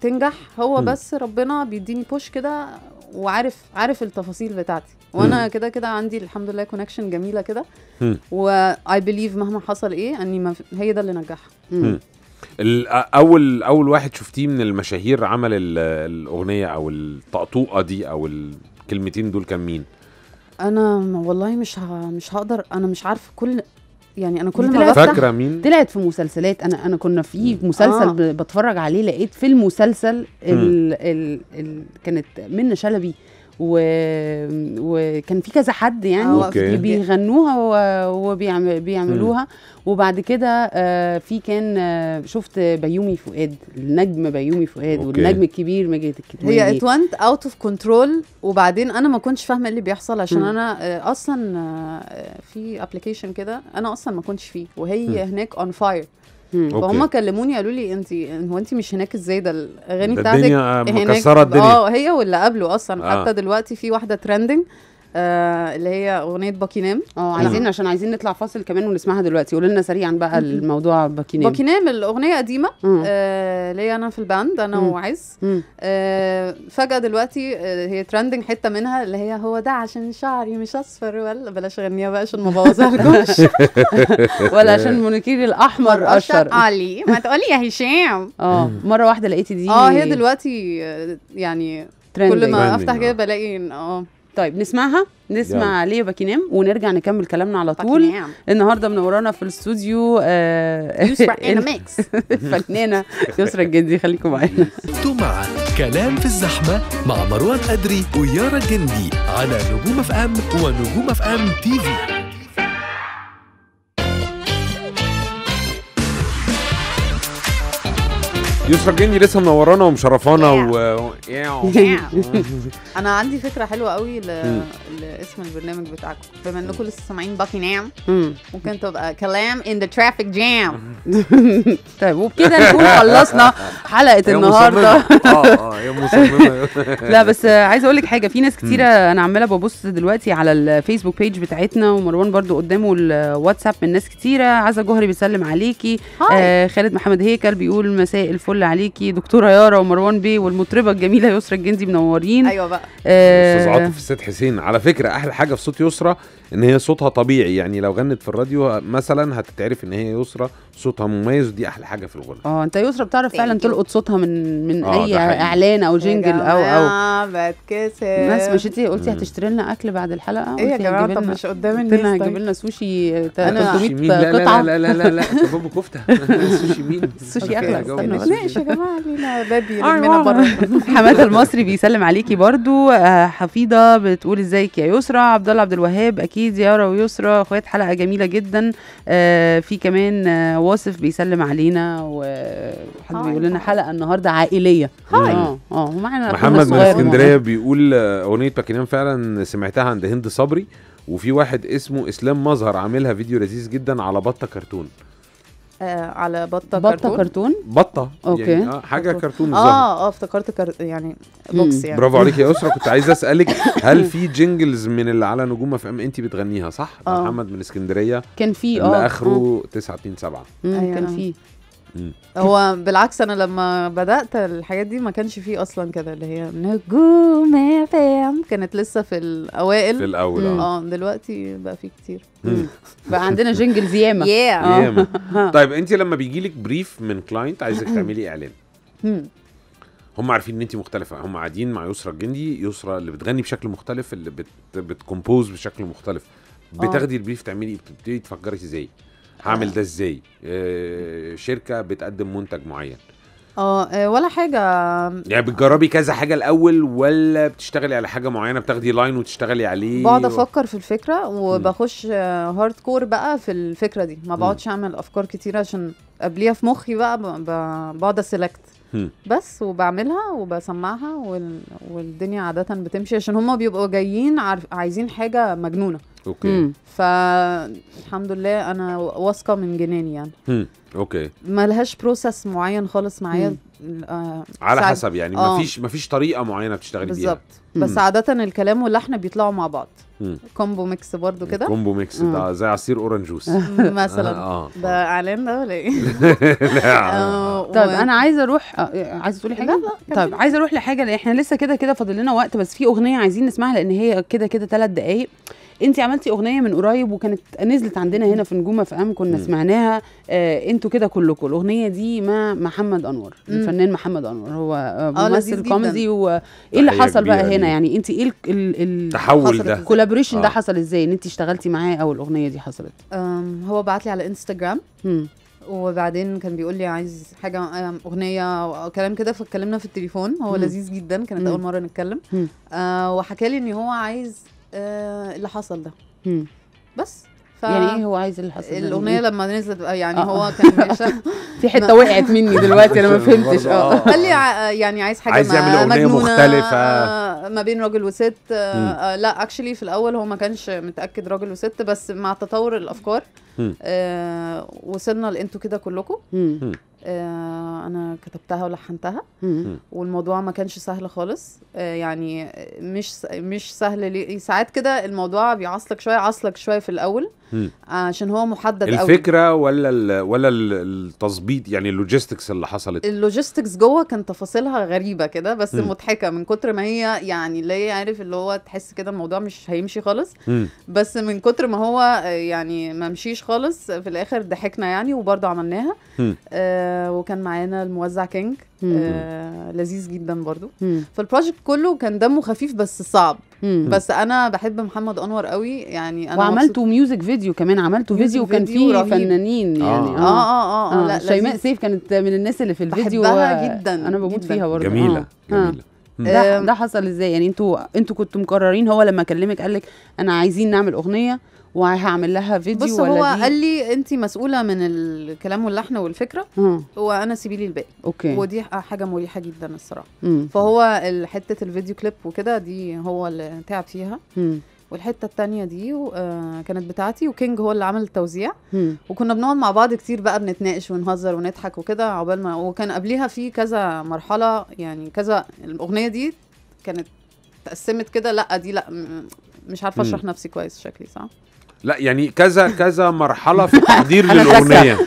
Speaker 2: تنجح هو مم. بس ربنا بيديني بوش كده وعارف عارف التفاصيل بتاعتي وانا كده كده عندي الحمد لله كونكشن جميله كده واي بليف مهما حصل ايه اني ما هي ده اللي نجحها
Speaker 1: اول اول واحد شفتيه من المشاهير عمل الاغنيه او الطقطوقه دي او الكلمتين دول كان مين
Speaker 2: انا والله مش ه... مش هقدر انا مش عارفه كل يعني انا
Speaker 1: كل ما فاكره مين
Speaker 2: طلعت في مسلسلات انا انا
Speaker 3: كنا في مسلسل آه. بتفرج عليه لقيت في المسلسل ال ال ال كانت منى شلبي و... وكان في كذا حد يعني آه، أوكي. بيغنوها وبيعملوها وبعد كده آه، في كان آه، شفت بيومي فؤاد النجم بيومي فؤاد أوكي. والنجم الكبير ماجد الكتواني هي ات وانت
Speaker 2: اوت اوف كنترول وبعدين انا ما كنتش فاهمه إيه اللي بيحصل عشان م. انا اصلا في ابلكيشن كده انا اصلا ما كنتش فيه وهي م. هناك اون فاير فهم كلموني قالوا لي انت هو انت مش هناك ازاي ده الاغاني بتاعتك الدنيا مكسره الدنيا اه هي واللي قبله اصلا آه. حتى دلوقتي في واحده ترندنج آه، اللي هي اغنيه باكي نام
Speaker 3: اه نعم. عايزين عشان عايزين نطلع فاصل كمان ونسمعها دلوقتي قول لنا سريعا بقى الموضوع باكي نام باكي
Speaker 2: نام الاغنيه قديمه اه. آه اللي هي انا في الباند انا وعز آه فجاه دلوقتي آه هي ترندنج حته منها اللي هي هو ده عشان شعري مش اصفر ولا بلاش اغنيها بقى عشان ما ابوظها ولا عشان مونيكيري الاحمر اشر علي ما تقولي يا هشام اه مره واحده لقيتي دي اه هي دلوقتي آه، يعني
Speaker 3: كل ما افتح كده بلاقي اه طيب نسمعها نسمع ليه باكينام ونرجع نكمل كلامنا على طول باكينام. النهارده منورانا في الاستوديو آه يسرا يسرا الجندي خليكم معانا
Speaker 1: انتوا مع كلام في الزحمه مع مروان ادري ويارا الجندي على نجوم اف ام ونجوم اف ام تي في يسرا جني لسه منورانا ومشرفانا و
Speaker 2: انا عندي فكره حلوه قوي ل... لاسم البرنامج بتاعكم بما انكم لسه سامعين باقي نام ممكن تبقى كلام ان ذا ترافيك جام
Speaker 3: طيب وبكده نكون خلصنا
Speaker 2: حلقه النهارده اه اه يا مصممه
Speaker 3: لا بس عايزه اقول لك حاجه في ناس كتيره انا عماله ببص دلوقتي على الفيسبوك بيج بتاعتنا ومروان برضو قدامه الواتساب من ناس كتيره عزه جوهري بيسلم عليكي آه خالد محمد هيكل بيقول مساء الفل الفل عليكي دكتوره يارا ومروان بيه والمطربه الجميله يسرا الجندي منورين ايوه بقى استاذ آه عاطف
Speaker 1: السيد حسين على فكره احلى حاجه في صوت يسرا ان هي صوتها طبيعي يعني لو غنت في الراديو مثلا هتتعرف ان هي يسرى صوتها مميز ودي احلى حاجه في الغنى
Speaker 3: اه انت يسرى بتعرف فعلا تلقط صوتها من من آه اي اعلان او جينجل او او اه
Speaker 2: بتكسر ناس مش انت
Speaker 3: قلتي هتشتري لنا اكل بعد الحلقه ايه يا جماعه طب مش قدام الناس لنا هتجيب لنا سوشي 300 آه، قطعه لا لا لا لا كباب كفته سوشي مين السوشي اغلى بلاش يا جماعه لينا بابي يرمينا بره حماده المصري بيسلم عليكي برضو آه، حفيظه بتقول ازيك يا يسرى عبد الله عبد الوهاب اكيد اكيد يارا ويسرى اخوات حلقه جميله جدا آه في كمان آه واصف بيسلم علينا وحد بيقول لنا حلقه النهارده عائليه هاي اه اه ومعنا
Speaker 1: محمد من اسكندريه بيقول آه، اغنيه باكينام فعلا سمعتها عند هند صبري وفي واحد اسمه اسلام مظهر عاملها فيديو لذيذ جدا على بطه كرتون
Speaker 2: آه على بطه بطه كرتون,
Speaker 1: بطه اوكي يعني آه حاجه كرتون, كرتون اه
Speaker 2: اه افتكرت كر... يعني بوكس يعني
Speaker 1: برافو عليكي يا اسره كنت عايز اسالك هل في جينجلز من اللي على نجوم اف ام انت بتغنيها صح؟ آه. محمد من اسكندريه كان في اه اللي اخره 927
Speaker 4: كان أيوة. في
Speaker 2: هو بالعكس انا لما بدات الحاجات دي ما كانش فيه اصلا كده اللي هي نجوم فام كانت لسه في الاوائل في الاول اه, آه، دلوقتي بقى فيه كتير
Speaker 3: بقى عندنا جنجلز ياما ياما
Speaker 1: طيب انت لما بيجي لك بريف من كلاينت عايزك تعملي اعلان هم عارفين ان انت مختلفه هم قاعدين مع يسرا الجندي يسرا اللي بتغني بشكل مختلف اللي بت... بتكمبوز بشكل مختلف آه. بتاخدي البريف تعملي بتبتدي تفكري ازاي هعمل ده ازاي آه، شركه بتقدم منتج معين
Speaker 2: اه،, اه ولا حاجه يعني
Speaker 1: بتجربي كذا حاجه الاول ولا بتشتغلي على حاجه معينه بتاخدي لاين وتشتغلي عليه بقعد افكر
Speaker 2: في الفكره وبخش هارد آه، كور بقى في الفكره دي ما بقعدش اعمل افكار كتير عشان قبليها في مخي بقى بقعد اسلكت بس وبعملها وبسمعها وال... والدنيا عاده بتمشي عشان هم بيبقوا جايين عارف... عايزين حاجه مجنونه اوكي فالحمد لله انا واثقه من جناني يعني
Speaker 1: هم. اوكي
Speaker 2: ملهاش بروسس معين خالص معايا آه على حسب يعني آه. مفيش
Speaker 1: مفيش طريقه معينه بتشتغلي بيها بالظبط بس
Speaker 2: عاده الكلام واللحن بيطلعوا مع بعض كومبو ميكس برضو كده كومبو
Speaker 1: ميكس ده زي عصير اورنج جوس مثلا آه.
Speaker 2: ده اعلان ده ولا ايه
Speaker 1: آه،
Speaker 4: طيب انا
Speaker 3: عايزه اروح آه، عايزه تقولي حاجه طيب عايزه اروح لحاجه احنا لسه كده كده فاضل لنا وقت بس في اغنيه عايزين نسمعها لان هي كده كده ثلاث دقايق انت عملتي اغنيه من قريب وكانت نزلت عندنا هنا في نجومه في ام كنا سمعناها آه انتوا كده كلكم الاغنيه دي مع محمد انور الفنان محمد انور هو آه، ممثل كوميدي وايه اللي حصل بقى هنا يعني انت ايه التحول ده الكولابوريشن آه. ده حصل ازاي ان انت اشتغلتي معاه او الاغنيه دي حصلت
Speaker 2: هو بعت لي على انستغرام وبعدين كان بيقول لي عايز حاجه اغنيه كلام كده فاتكلمنا في التليفون هو لذيذ جدا كانت اول مره نتكلم آه وحكى لي ان هو عايز آه، اللي حصل ده مم. بس ف... يعني ايه هو عايز اللي حصل الاغنيه إيه؟ لما نزلت يعني آه. هو آه. كان في حته وقعت
Speaker 3: مني دلوقتي انا ما فهمتش اه قال
Speaker 2: لي يعني عايز حاجه عايز يعمل اغنيه مختلفه آه، ما بين راجل وست آه لا اكشلي في الاول هو ما كانش متاكد راجل وست بس مع تطور الافكار آه وصلنا لانتوا كده كلكم آه انا كتبتها ولحنتها والموضوع ما كانش سهل خالص آه يعني مش مش سهل لي ساعات كده الموضوع بيعصلك شويه عصلك شويه في الاول عشان هو محدد الفكرة قوي
Speaker 1: الفكره ولا ولا التظبيط يعني اللوجيستكس اللي حصلت
Speaker 2: اللوجيستكس جوه كان تفاصيلها غريبه كده بس م. مضحكه من كتر ما هي يعني اللي عارف اللي هو تحس كده الموضوع مش هيمشي خالص م. بس من كتر ما هو يعني ما مشيش خالص في الاخر ضحكنا يعني وبرضه عملناها آه وكان معانا الموزع كينج آه لذيذ جدا برضه فالبروجكت كله كان دمه خفيف بس صعب مم. بس انا بحب محمد انور قوي يعني انا وعملتوا
Speaker 3: ميوزك فيديو كمان عملتوا فيديو وكان فيه فنانين آه. يعني اه اه اه, آه, آه, آه شيماء سيف كانت من الناس اللي في الفيديو بحبها جدا انا بموت فيها برضه جميله آه. جميله آه. ده ده حصل ازاي يعني انتوا انتوا كنتوا مقررين هو لما كلمك قال لك انا عايزين نعمل اغنيه
Speaker 2: وهعمل لها
Speaker 4: فيديو بص ولا هو دي؟
Speaker 2: قال لي انت مسؤوله من الكلام واللحن والفكره مم. اه. وانا سيبي لي الباقي اوكي ودي حاجه مريحه جدا الصراحه مم. فهو حته الفيديو كليب وكده دي هو اللي تعب فيها مم. والحته الثانيه دي آه، كانت بتاعتي وكينج هو اللي عمل التوزيع وكنا بنقعد مع بعض كتير بقى بنتناقش ونهزر ونضحك وكده عقبال ما وكان قبليها في كذا مرحله يعني كذا الاغنيه دي كانت اتقسمت كده لا دي لا مش عارفه اشرح نفسي كويس شكلي صح
Speaker 1: لا يعني كذا كذا مرحله في التحضير للاغنيه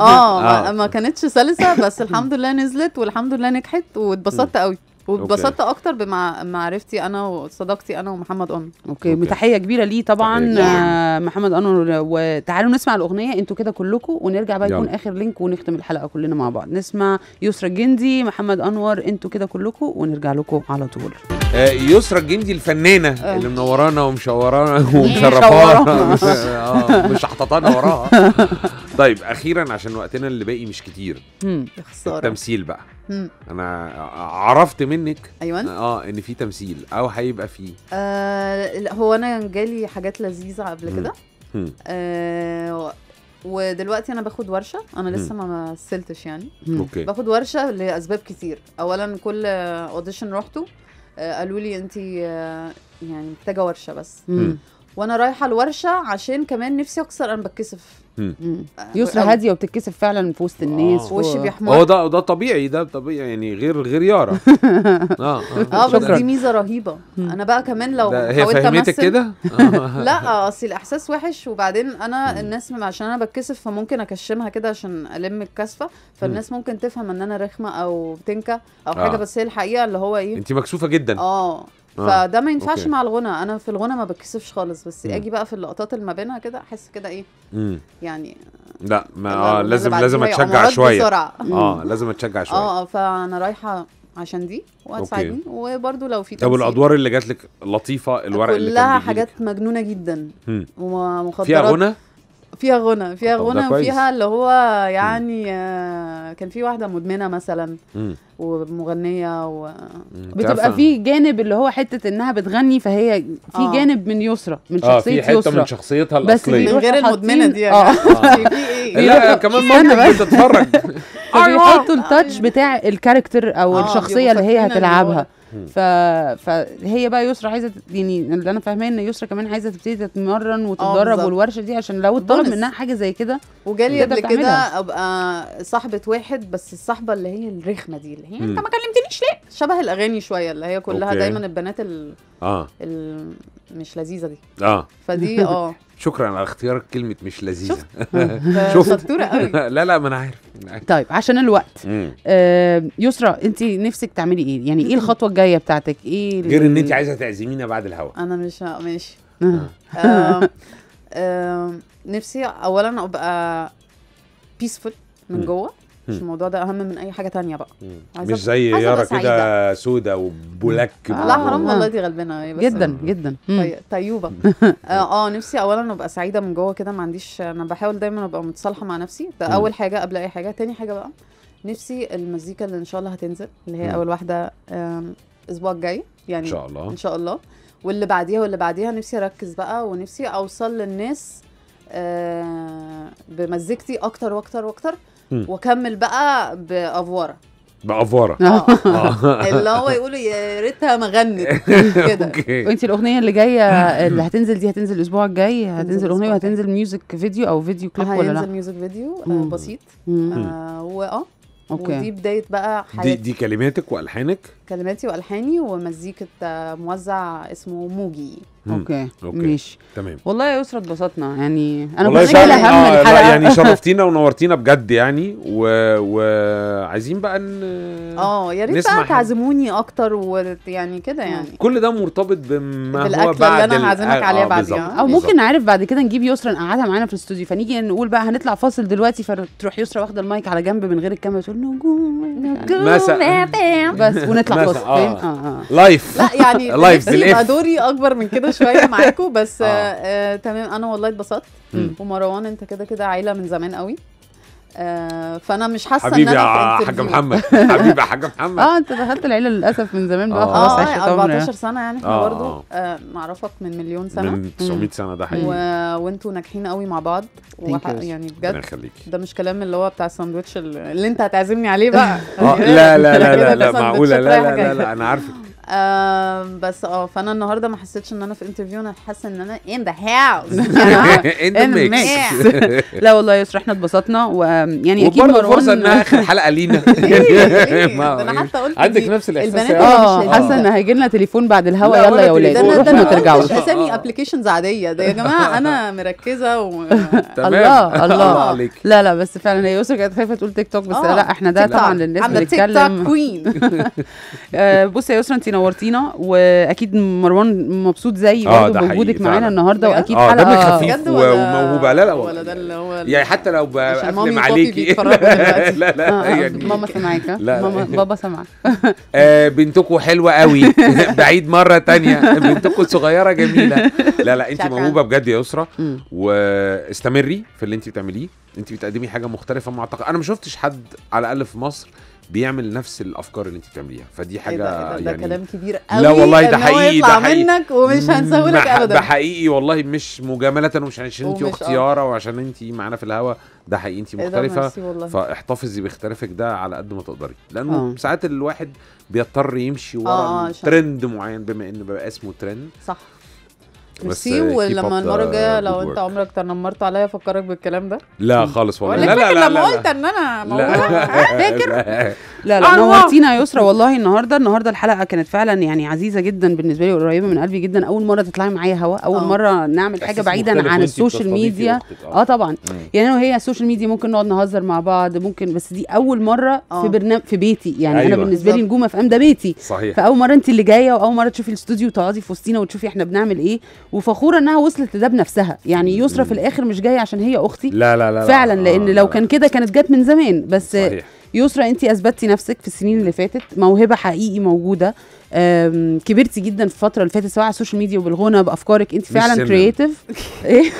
Speaker 2: آه،, اه ما كانتش سلسه بس الحمد لله نزلت والحمد لله نجحت واتبسطت قوي واتبسطت اكتر بمعرفتي انا وصداقتي انا ومحمد انور
Speaker 3: اوكي, أوكي. كبيره ليه طبعا آه محمد انور وتعالوا نسمع الاغنيه انتوا كده كلكم ونرجع بقى يكون اخر لينك ونختم الحلقه كلنا مع بعض نسمع يسرا الجندي محمد انور انتوا كده كلكم ونرجع لكم على
Speaker 4: طول
Speaker 1: آه يسرا الجندي الفنانه آه. اللي منورانا ومشورانا ومشرفانا مش آه، حططانا وراها طيب اخيرا عشان وقتنا اللي باقي مش كتير امم خساره التمثيل بقى مم. انا عرفت منك ايوه اه ان في تمثيل او هيبقى فيه
Speaker 2: آه هو انا جالي حاجات لذيذه قبل كده آه ودلوقتي انا باخد ورشه انا لسه ما مثلتش يعني مم. باخد ورشه لاسباب كتير اولا كل اوديشن روحته آه قالوا لي انت آه يعني محتاجه ورشه بس مم. وانا رايحه الورشه عشان كمان نفسي اكسر انا بتكسف آه، يسرى هاديه
Speaker 3: وبتتكسف فعلا في وسط آه. الناس
Speaker 2: ووشي بيحمر
Speaker 1: هو ده ده طبيعي ده طبيعي يعني غير غير يارا آه،, اه اه بس دي ميزه
Speaker 2: رهيبه انا بقى كمان لو حاولت امثل كده لا اصل الاحساس وحش وبعدين انا الناس عشان انا بتكسف فممكن اكشمها كده عشان الم الكسفه فالناس ممكن تفهم ان انا رخمه او تنكه او حاجه بس هي الحقيقه اللي هو ايه انت
Speaker 1: مكسوفه جدا اه آه، فده ما ينفعش أوكي. مع
Speaker 2: الغنى انا في الغنى ما بتكسفش خالص بس مم. اجي بقى في اللقطات اللي ما بينها كده احس كده ايه مم. يعني
Speaker 1: لا ما اه لازم آه، لازم اتشجع شويه بسرعة. اه لازم اتشجع شويه
Speaker 2: اه فانا رايحه عشان دي وهتساعدني وبرده لو في طب الادوار
Speaker 1: اللي جات لك لطيفه الورق اللي كان كلها حاجات
Speaker 2: مجنونه جدا م. ومخدرات فيها غنى فيها غنى فيها غنى وفيها اللي هو يعني آه كان في واحده مدمنه مثلا ومغنيه و... بتبقى في جانب اللي هو حته انها بتغني فهي في آه. جانب
Speaker 3: من يسرى من شخصيه آه في حته يسرى من
Speaker 1: شخصيتها الاصليه بس من غير
Speaker 3: المدمنه دي يعني. آه.
Speaker 1: آه. لا كمان ممكن بتتفرج
Speaker 3: بيحطوا التاتش بتاع الكاركتر او آه. الشخصيه اللي هي هتلعبها ف... فهي بقى يسرا عايزه يعني اللي انا فاهماه ان يسرا كمان عايزه تبتدي تتمرن آه، وتتدرب والورشه
Speaker 2: دي عشان لو اتطلب منها حاجه زي كده وجالي قبل كده ابقى صاحبه واحد بس الصاحبه اللي هي الرخمه دي اللي هي انت ما كلمتنيش ليه شبه الاغاني شويه اللي هي كلها أوكي. دايما البنات ال... اه ال... مش لذيذه دي اه فدي اه
Speaker 1: شكرا على اختيارك كلمه مش لذيذه شفت آه، شطوره قوي لا لا ما انا عارف
Speaker 3: طيب عشان الوقت آه يسرا انت نفسك تعملي ايه يعني ايه الخطوه الجايه بتاعتك ايه غير ان انت عايزه
Speaker 1: تعزمينا بعد الهوا
Speaker 2: انا مش ماشي آه. آه. نفسي اولا ابقى بيسفول من جوه مش الموضوع ده اهم من اي حاجه تانية بقى مش زي يارا كده
Speaker 1: سودة وبلاك آه لا حرام والله دي غلبانه أيوة، جدا آه.
Speaker 2: جدا طيب، طيوبه آه،, آه, نفسي اولا ابقى سعيده من جوه كده ما عنديش انا بحاول دايما ابقى متصالحه مع نفسي ده اول حاجه قبل اي حاجه تاني حاجه بقى نفسي المزيكا اللي ان شاء الله هتنزل اللي هي اول واحده الاسبوع الجاي يعني ان شاء الله ان شاء الله واللي بعديها واللي بعديها نفسي اركز بقى ونفسي اوصل للناس آه، بمزيكتي اكتر واكتر واكتر واكمل بقى
Speaker 1: بافوره آه. اه اللي
Speaker 2: هو يقولوا يا ريتها
Speaker 3: ما غنت
Speaker 1: كده
Speaker 3: وانت الاغنيه اللي جايه اللي هتنزل دي هتنزل الاسبوع الجاي هتنزل اغنيه وهتنزل ميوزك فيديو او فيديو كليب آه، ولا لا هينزل آه، ميوزك فيديو بسيط
Speaker 2: واه اوكي ودي بدايه بقى حياتي دي,
Speaker 1: دي كلماتك والحانك
Speaker 2: كلماتي والحاني ومزيكه آه، موزع اسمه موجي اوكي
Speaker 1: اوكي ماشي تمام
Speaker 2: والله يا يسرا
Speaker 3: اتبسطنا يعني
Speaker 1: انا كنت شايل هم آه الحلقه يعني شرفتينا ونورتينا بجد يعني وعايزين و... بقى ان
Speaker 2: اه يا ريت بقى تعزموني اكتر ويعني كده يعني
Speaker 1: كل ده مرتبط بما هو بعد اللي انا هعزمك عليه آه, آه، بعد كده او ممكن
Speaker 2: عارف بعد
Speaker 3: كده نجيب يسرا نقعدها معانا في الاستوديو فنيجي نقول بقى هنطلع فاصل دلوقتي فتروح يسرا واخده المايك على جنب من غير الكاميرا تقول نجوم
Speaker 2: نجوم بس ونطلع آه. تطلع
Speaker 4: آه. آه. لايف لا يعني لايف
Speaker 2: دوري اكبر من كده شويه معاكم بس آه. آه تمام انا والله اتبسطت ومروان انت كده كده عيله من زمان قوي آه، فانا مش
Speaker 4: حاسه ان انا حبيبي يا حاج محمد
Speaker 1: حبيبي يا حاج
Speaker 2: محمد اه انت دخلت العيله للاسف من زمان
Speaker 1: بقى آه. خلاص عشت 14
Speaker 4: آه، سنه يعني احنا آه برضه
Speaker 2: آه من مليون
Speaker 3: سنه من 900 سنه ده حقيقي
Speaker 2: وانتوا ناجحين قوي مع بعض يعني بجد ده مش كلام اللي هو بتاع الساندوتش اللي انت هتعزمني عليه بقى لا لا لا لا لا معقوله لا لا لا انا عارفك بس اه فانا النهارده ما حسيتش ان انا في انترفيو انا حاسه ان انا ان ذا هاوس
Speaker 1: ان ذا ميكس لا
Speaker 3: والله يسر احنا اتبسطنا ويعني اكيد مروان فرصه انها
Speaker 1: اخر حلقه لينا إيه، إيه، إيه، انا حتى قلت عندك نفس الاحساس يعني. اه حاسه
Speaker 3: ان هيجي
Speaker 2: لنا تليفون بعد
Speaker 3: الهوا يلا
Speaker 1: يا ولاد ما ترجعوش
Speaker 2: اسامي ابلكيشنز عاديه ده يا جماعه انا مركزه و
Speaker 3: الله الله عليك لا لا بس فعلا هي يسر كانت خايفه تقول تيك توك بس آه، لا احنا ده طبعا للناس بنتكلم تيك توك كوين بصي يا يسر انت نورتينا واكيد مروان مبسوط زي آه، برضه بوجودك معانا النهارده واكيد آه حلقه خفيف
Speaker 1: وموهوبه لا لا ولا ده اللي هو يعني حتى لو بقفلم عليكي آه، يعني آه، لا لا ماما
Speaker 3: سامعاك ماما
Speaker 1: بابا سامعك بنتكم حلوه قوي بعيد مره تانية بنتكم صغيره جميله لا لا انت موهوبه بجد يا يسرا واستمري في اللي انت بتعمليه انت بتقدمي حاجه مختلفه معتقد انا ما شفتش حد على الاقل في مصر بيعمل نفس الافكار اللي انت بتعمليها فدي إيه حاجه إيه ده, ده, يعني ده كلام كبير قوي لا والله ده حقيقي ده حقيقي منك ومش هنساهولك ابدا ده حقيقي والله مش مجامله ومش عشان انت آه. اختياره وعشان انت معانا في الهوا ده حقيقي انت إيه مختلفه إيه فاحتفظي باختلافك ده على قد ما تقدري لانه آه. ساعات الواحد بيضطر يمشي ورا آه, آه، ترند معين بما انه بقى اسمه ترند صح ميرسي ولما المره الجايه لو انت
Speaker 2: عمرك تنمرت عليا افكرك بالكلام ده
Speaker 1: لا خالص والله لا لا لا لما قلت ان انا
Speaker 4: فاكر لا لا نورتينا
Speaker 3: يا يسرا والله النهارده النهارده الحلقه كانت فعلا يعني عزيزه جدا بالنسبه لي وقريبه من قلبي جدا اول مره تطلعي معايا هوا اول آه. مره نعمل حاجه بعيدا عن السوشيال ميديا اه طبعا يعني انا وهي السوشيال ميديا ممكن نقعد نهزر مع بعض ممكن بس دي اول مره في آه. برنامج في بيتي يعني انا أيوة. بالنسبه لي نجوم اف ام ده بيتي صحيح فاول مره انت اللي جايه واول مره تشوفي الاستوديو وتقعدي في وسطينا وتشوفي احنا بنعمل ايه وفخوره انها وصلت لده بنفسها يعني يسرا في الاخر مش جايه عشان هي اختي لا لا لا فعلا لان لو كان كده كانت جت من زمان بس صحيح. يسرا انت اثبتي نفسك في السنين اللي فاتت موهبه حقيقي موجوده كبرتي جدا في الفتره اللي فاتت سواء على السوشيال ميديا وبالغنى بافكارك انت فعلا كرييتيف إيه،,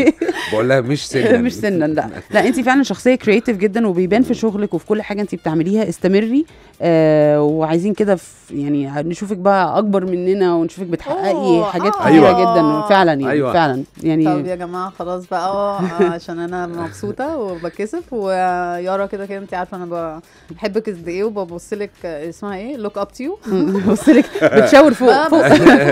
Speaker 1: ايه بقول لها مش سنا مش سنا
Speaker 3: لا لا انت فعلا شخصيه كرييتيف جدا وبيبان في شغلك وفي كل حاجه انت بتعمليها استمري آه وعايزين كده يعني نشوفك بقى اكبر مننا ونشوفك بتحققي حاجات كتيره أيوة. جدا فعلا يعني أيوة. فعلا يعني طب يا
Speaker 2: جماعه خلاص بقى اه عشان انا مبسوطه وبتكسف ويارا كده كده انت عارفه انا بحبك قد ايه وببص لك اسمها ايه لوك اب تو ببص لك بتشاور فوق آه، فوق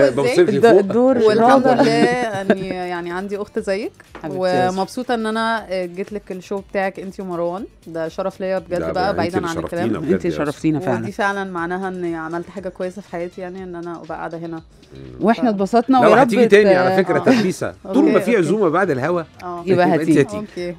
Speaker 2: ببص فوق الدور والحمد لله اني يعني،, يعني عندي اخت زيك ومبسوطه ان انا آه، جيت لك الشو بتاعك انت ومروان ده شرف ليا بجد بقى بعيدا عن الكلام انت شرفتينا فعلا ودي فعلا معناها اني عملت حاجه كويسه في حياتي يعني ان انا ابقى قاعده هنا
Speaker 3: واحنا اتبسطنا ويا رب هتيجي تاني على فكره آه. تدليسه طول ما في عزومه
Speaker 1: بعد الهوا يبقى هتيجي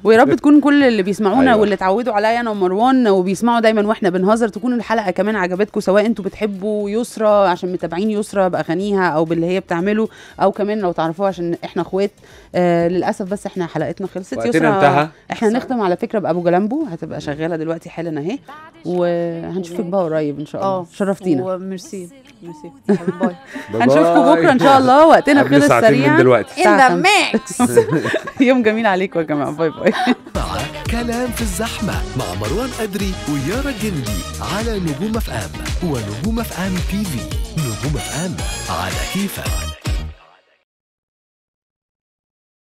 Speaker 1: ويا رب
Speaker 3: تكون كل اللي بيسمعونا أيوة. واللي اتعودوا عليا انا ومروان وبيسمعوا دايما واحنا بنهزر تكون الحلقه كمان عجبتكم سواء انتوا بتحبوا يوسف يسرى عشان متابعين يسرى باغانيها او باللي هي بتعمله او كمان لو تعرفوها عشان احنا اخوات آه للاسف بس احنا حلقتنا خلصت يسرى انتهى احنا نختم على فكره بابو جلامبو هتبقى شغاله دلوقتي حالا اهي وهنشوفك بقى قريب ان شاء الله آه. شرفتينا
Speaker 2: وميرسي ميرسي باي
Speaker 3: هنشوفكم بكره ان شاء الله وقتنا خلص سريع من دلوقتي ان ذا ماكس يوم جميل عليكم يا جماعه باي باي
Speaker 1: كلام في الزحمه مع مروان قدري ويارا جندي على نجوم اف ام ونجوم اف ام تي في نجوم
Speaker 4: اف ام على كيفك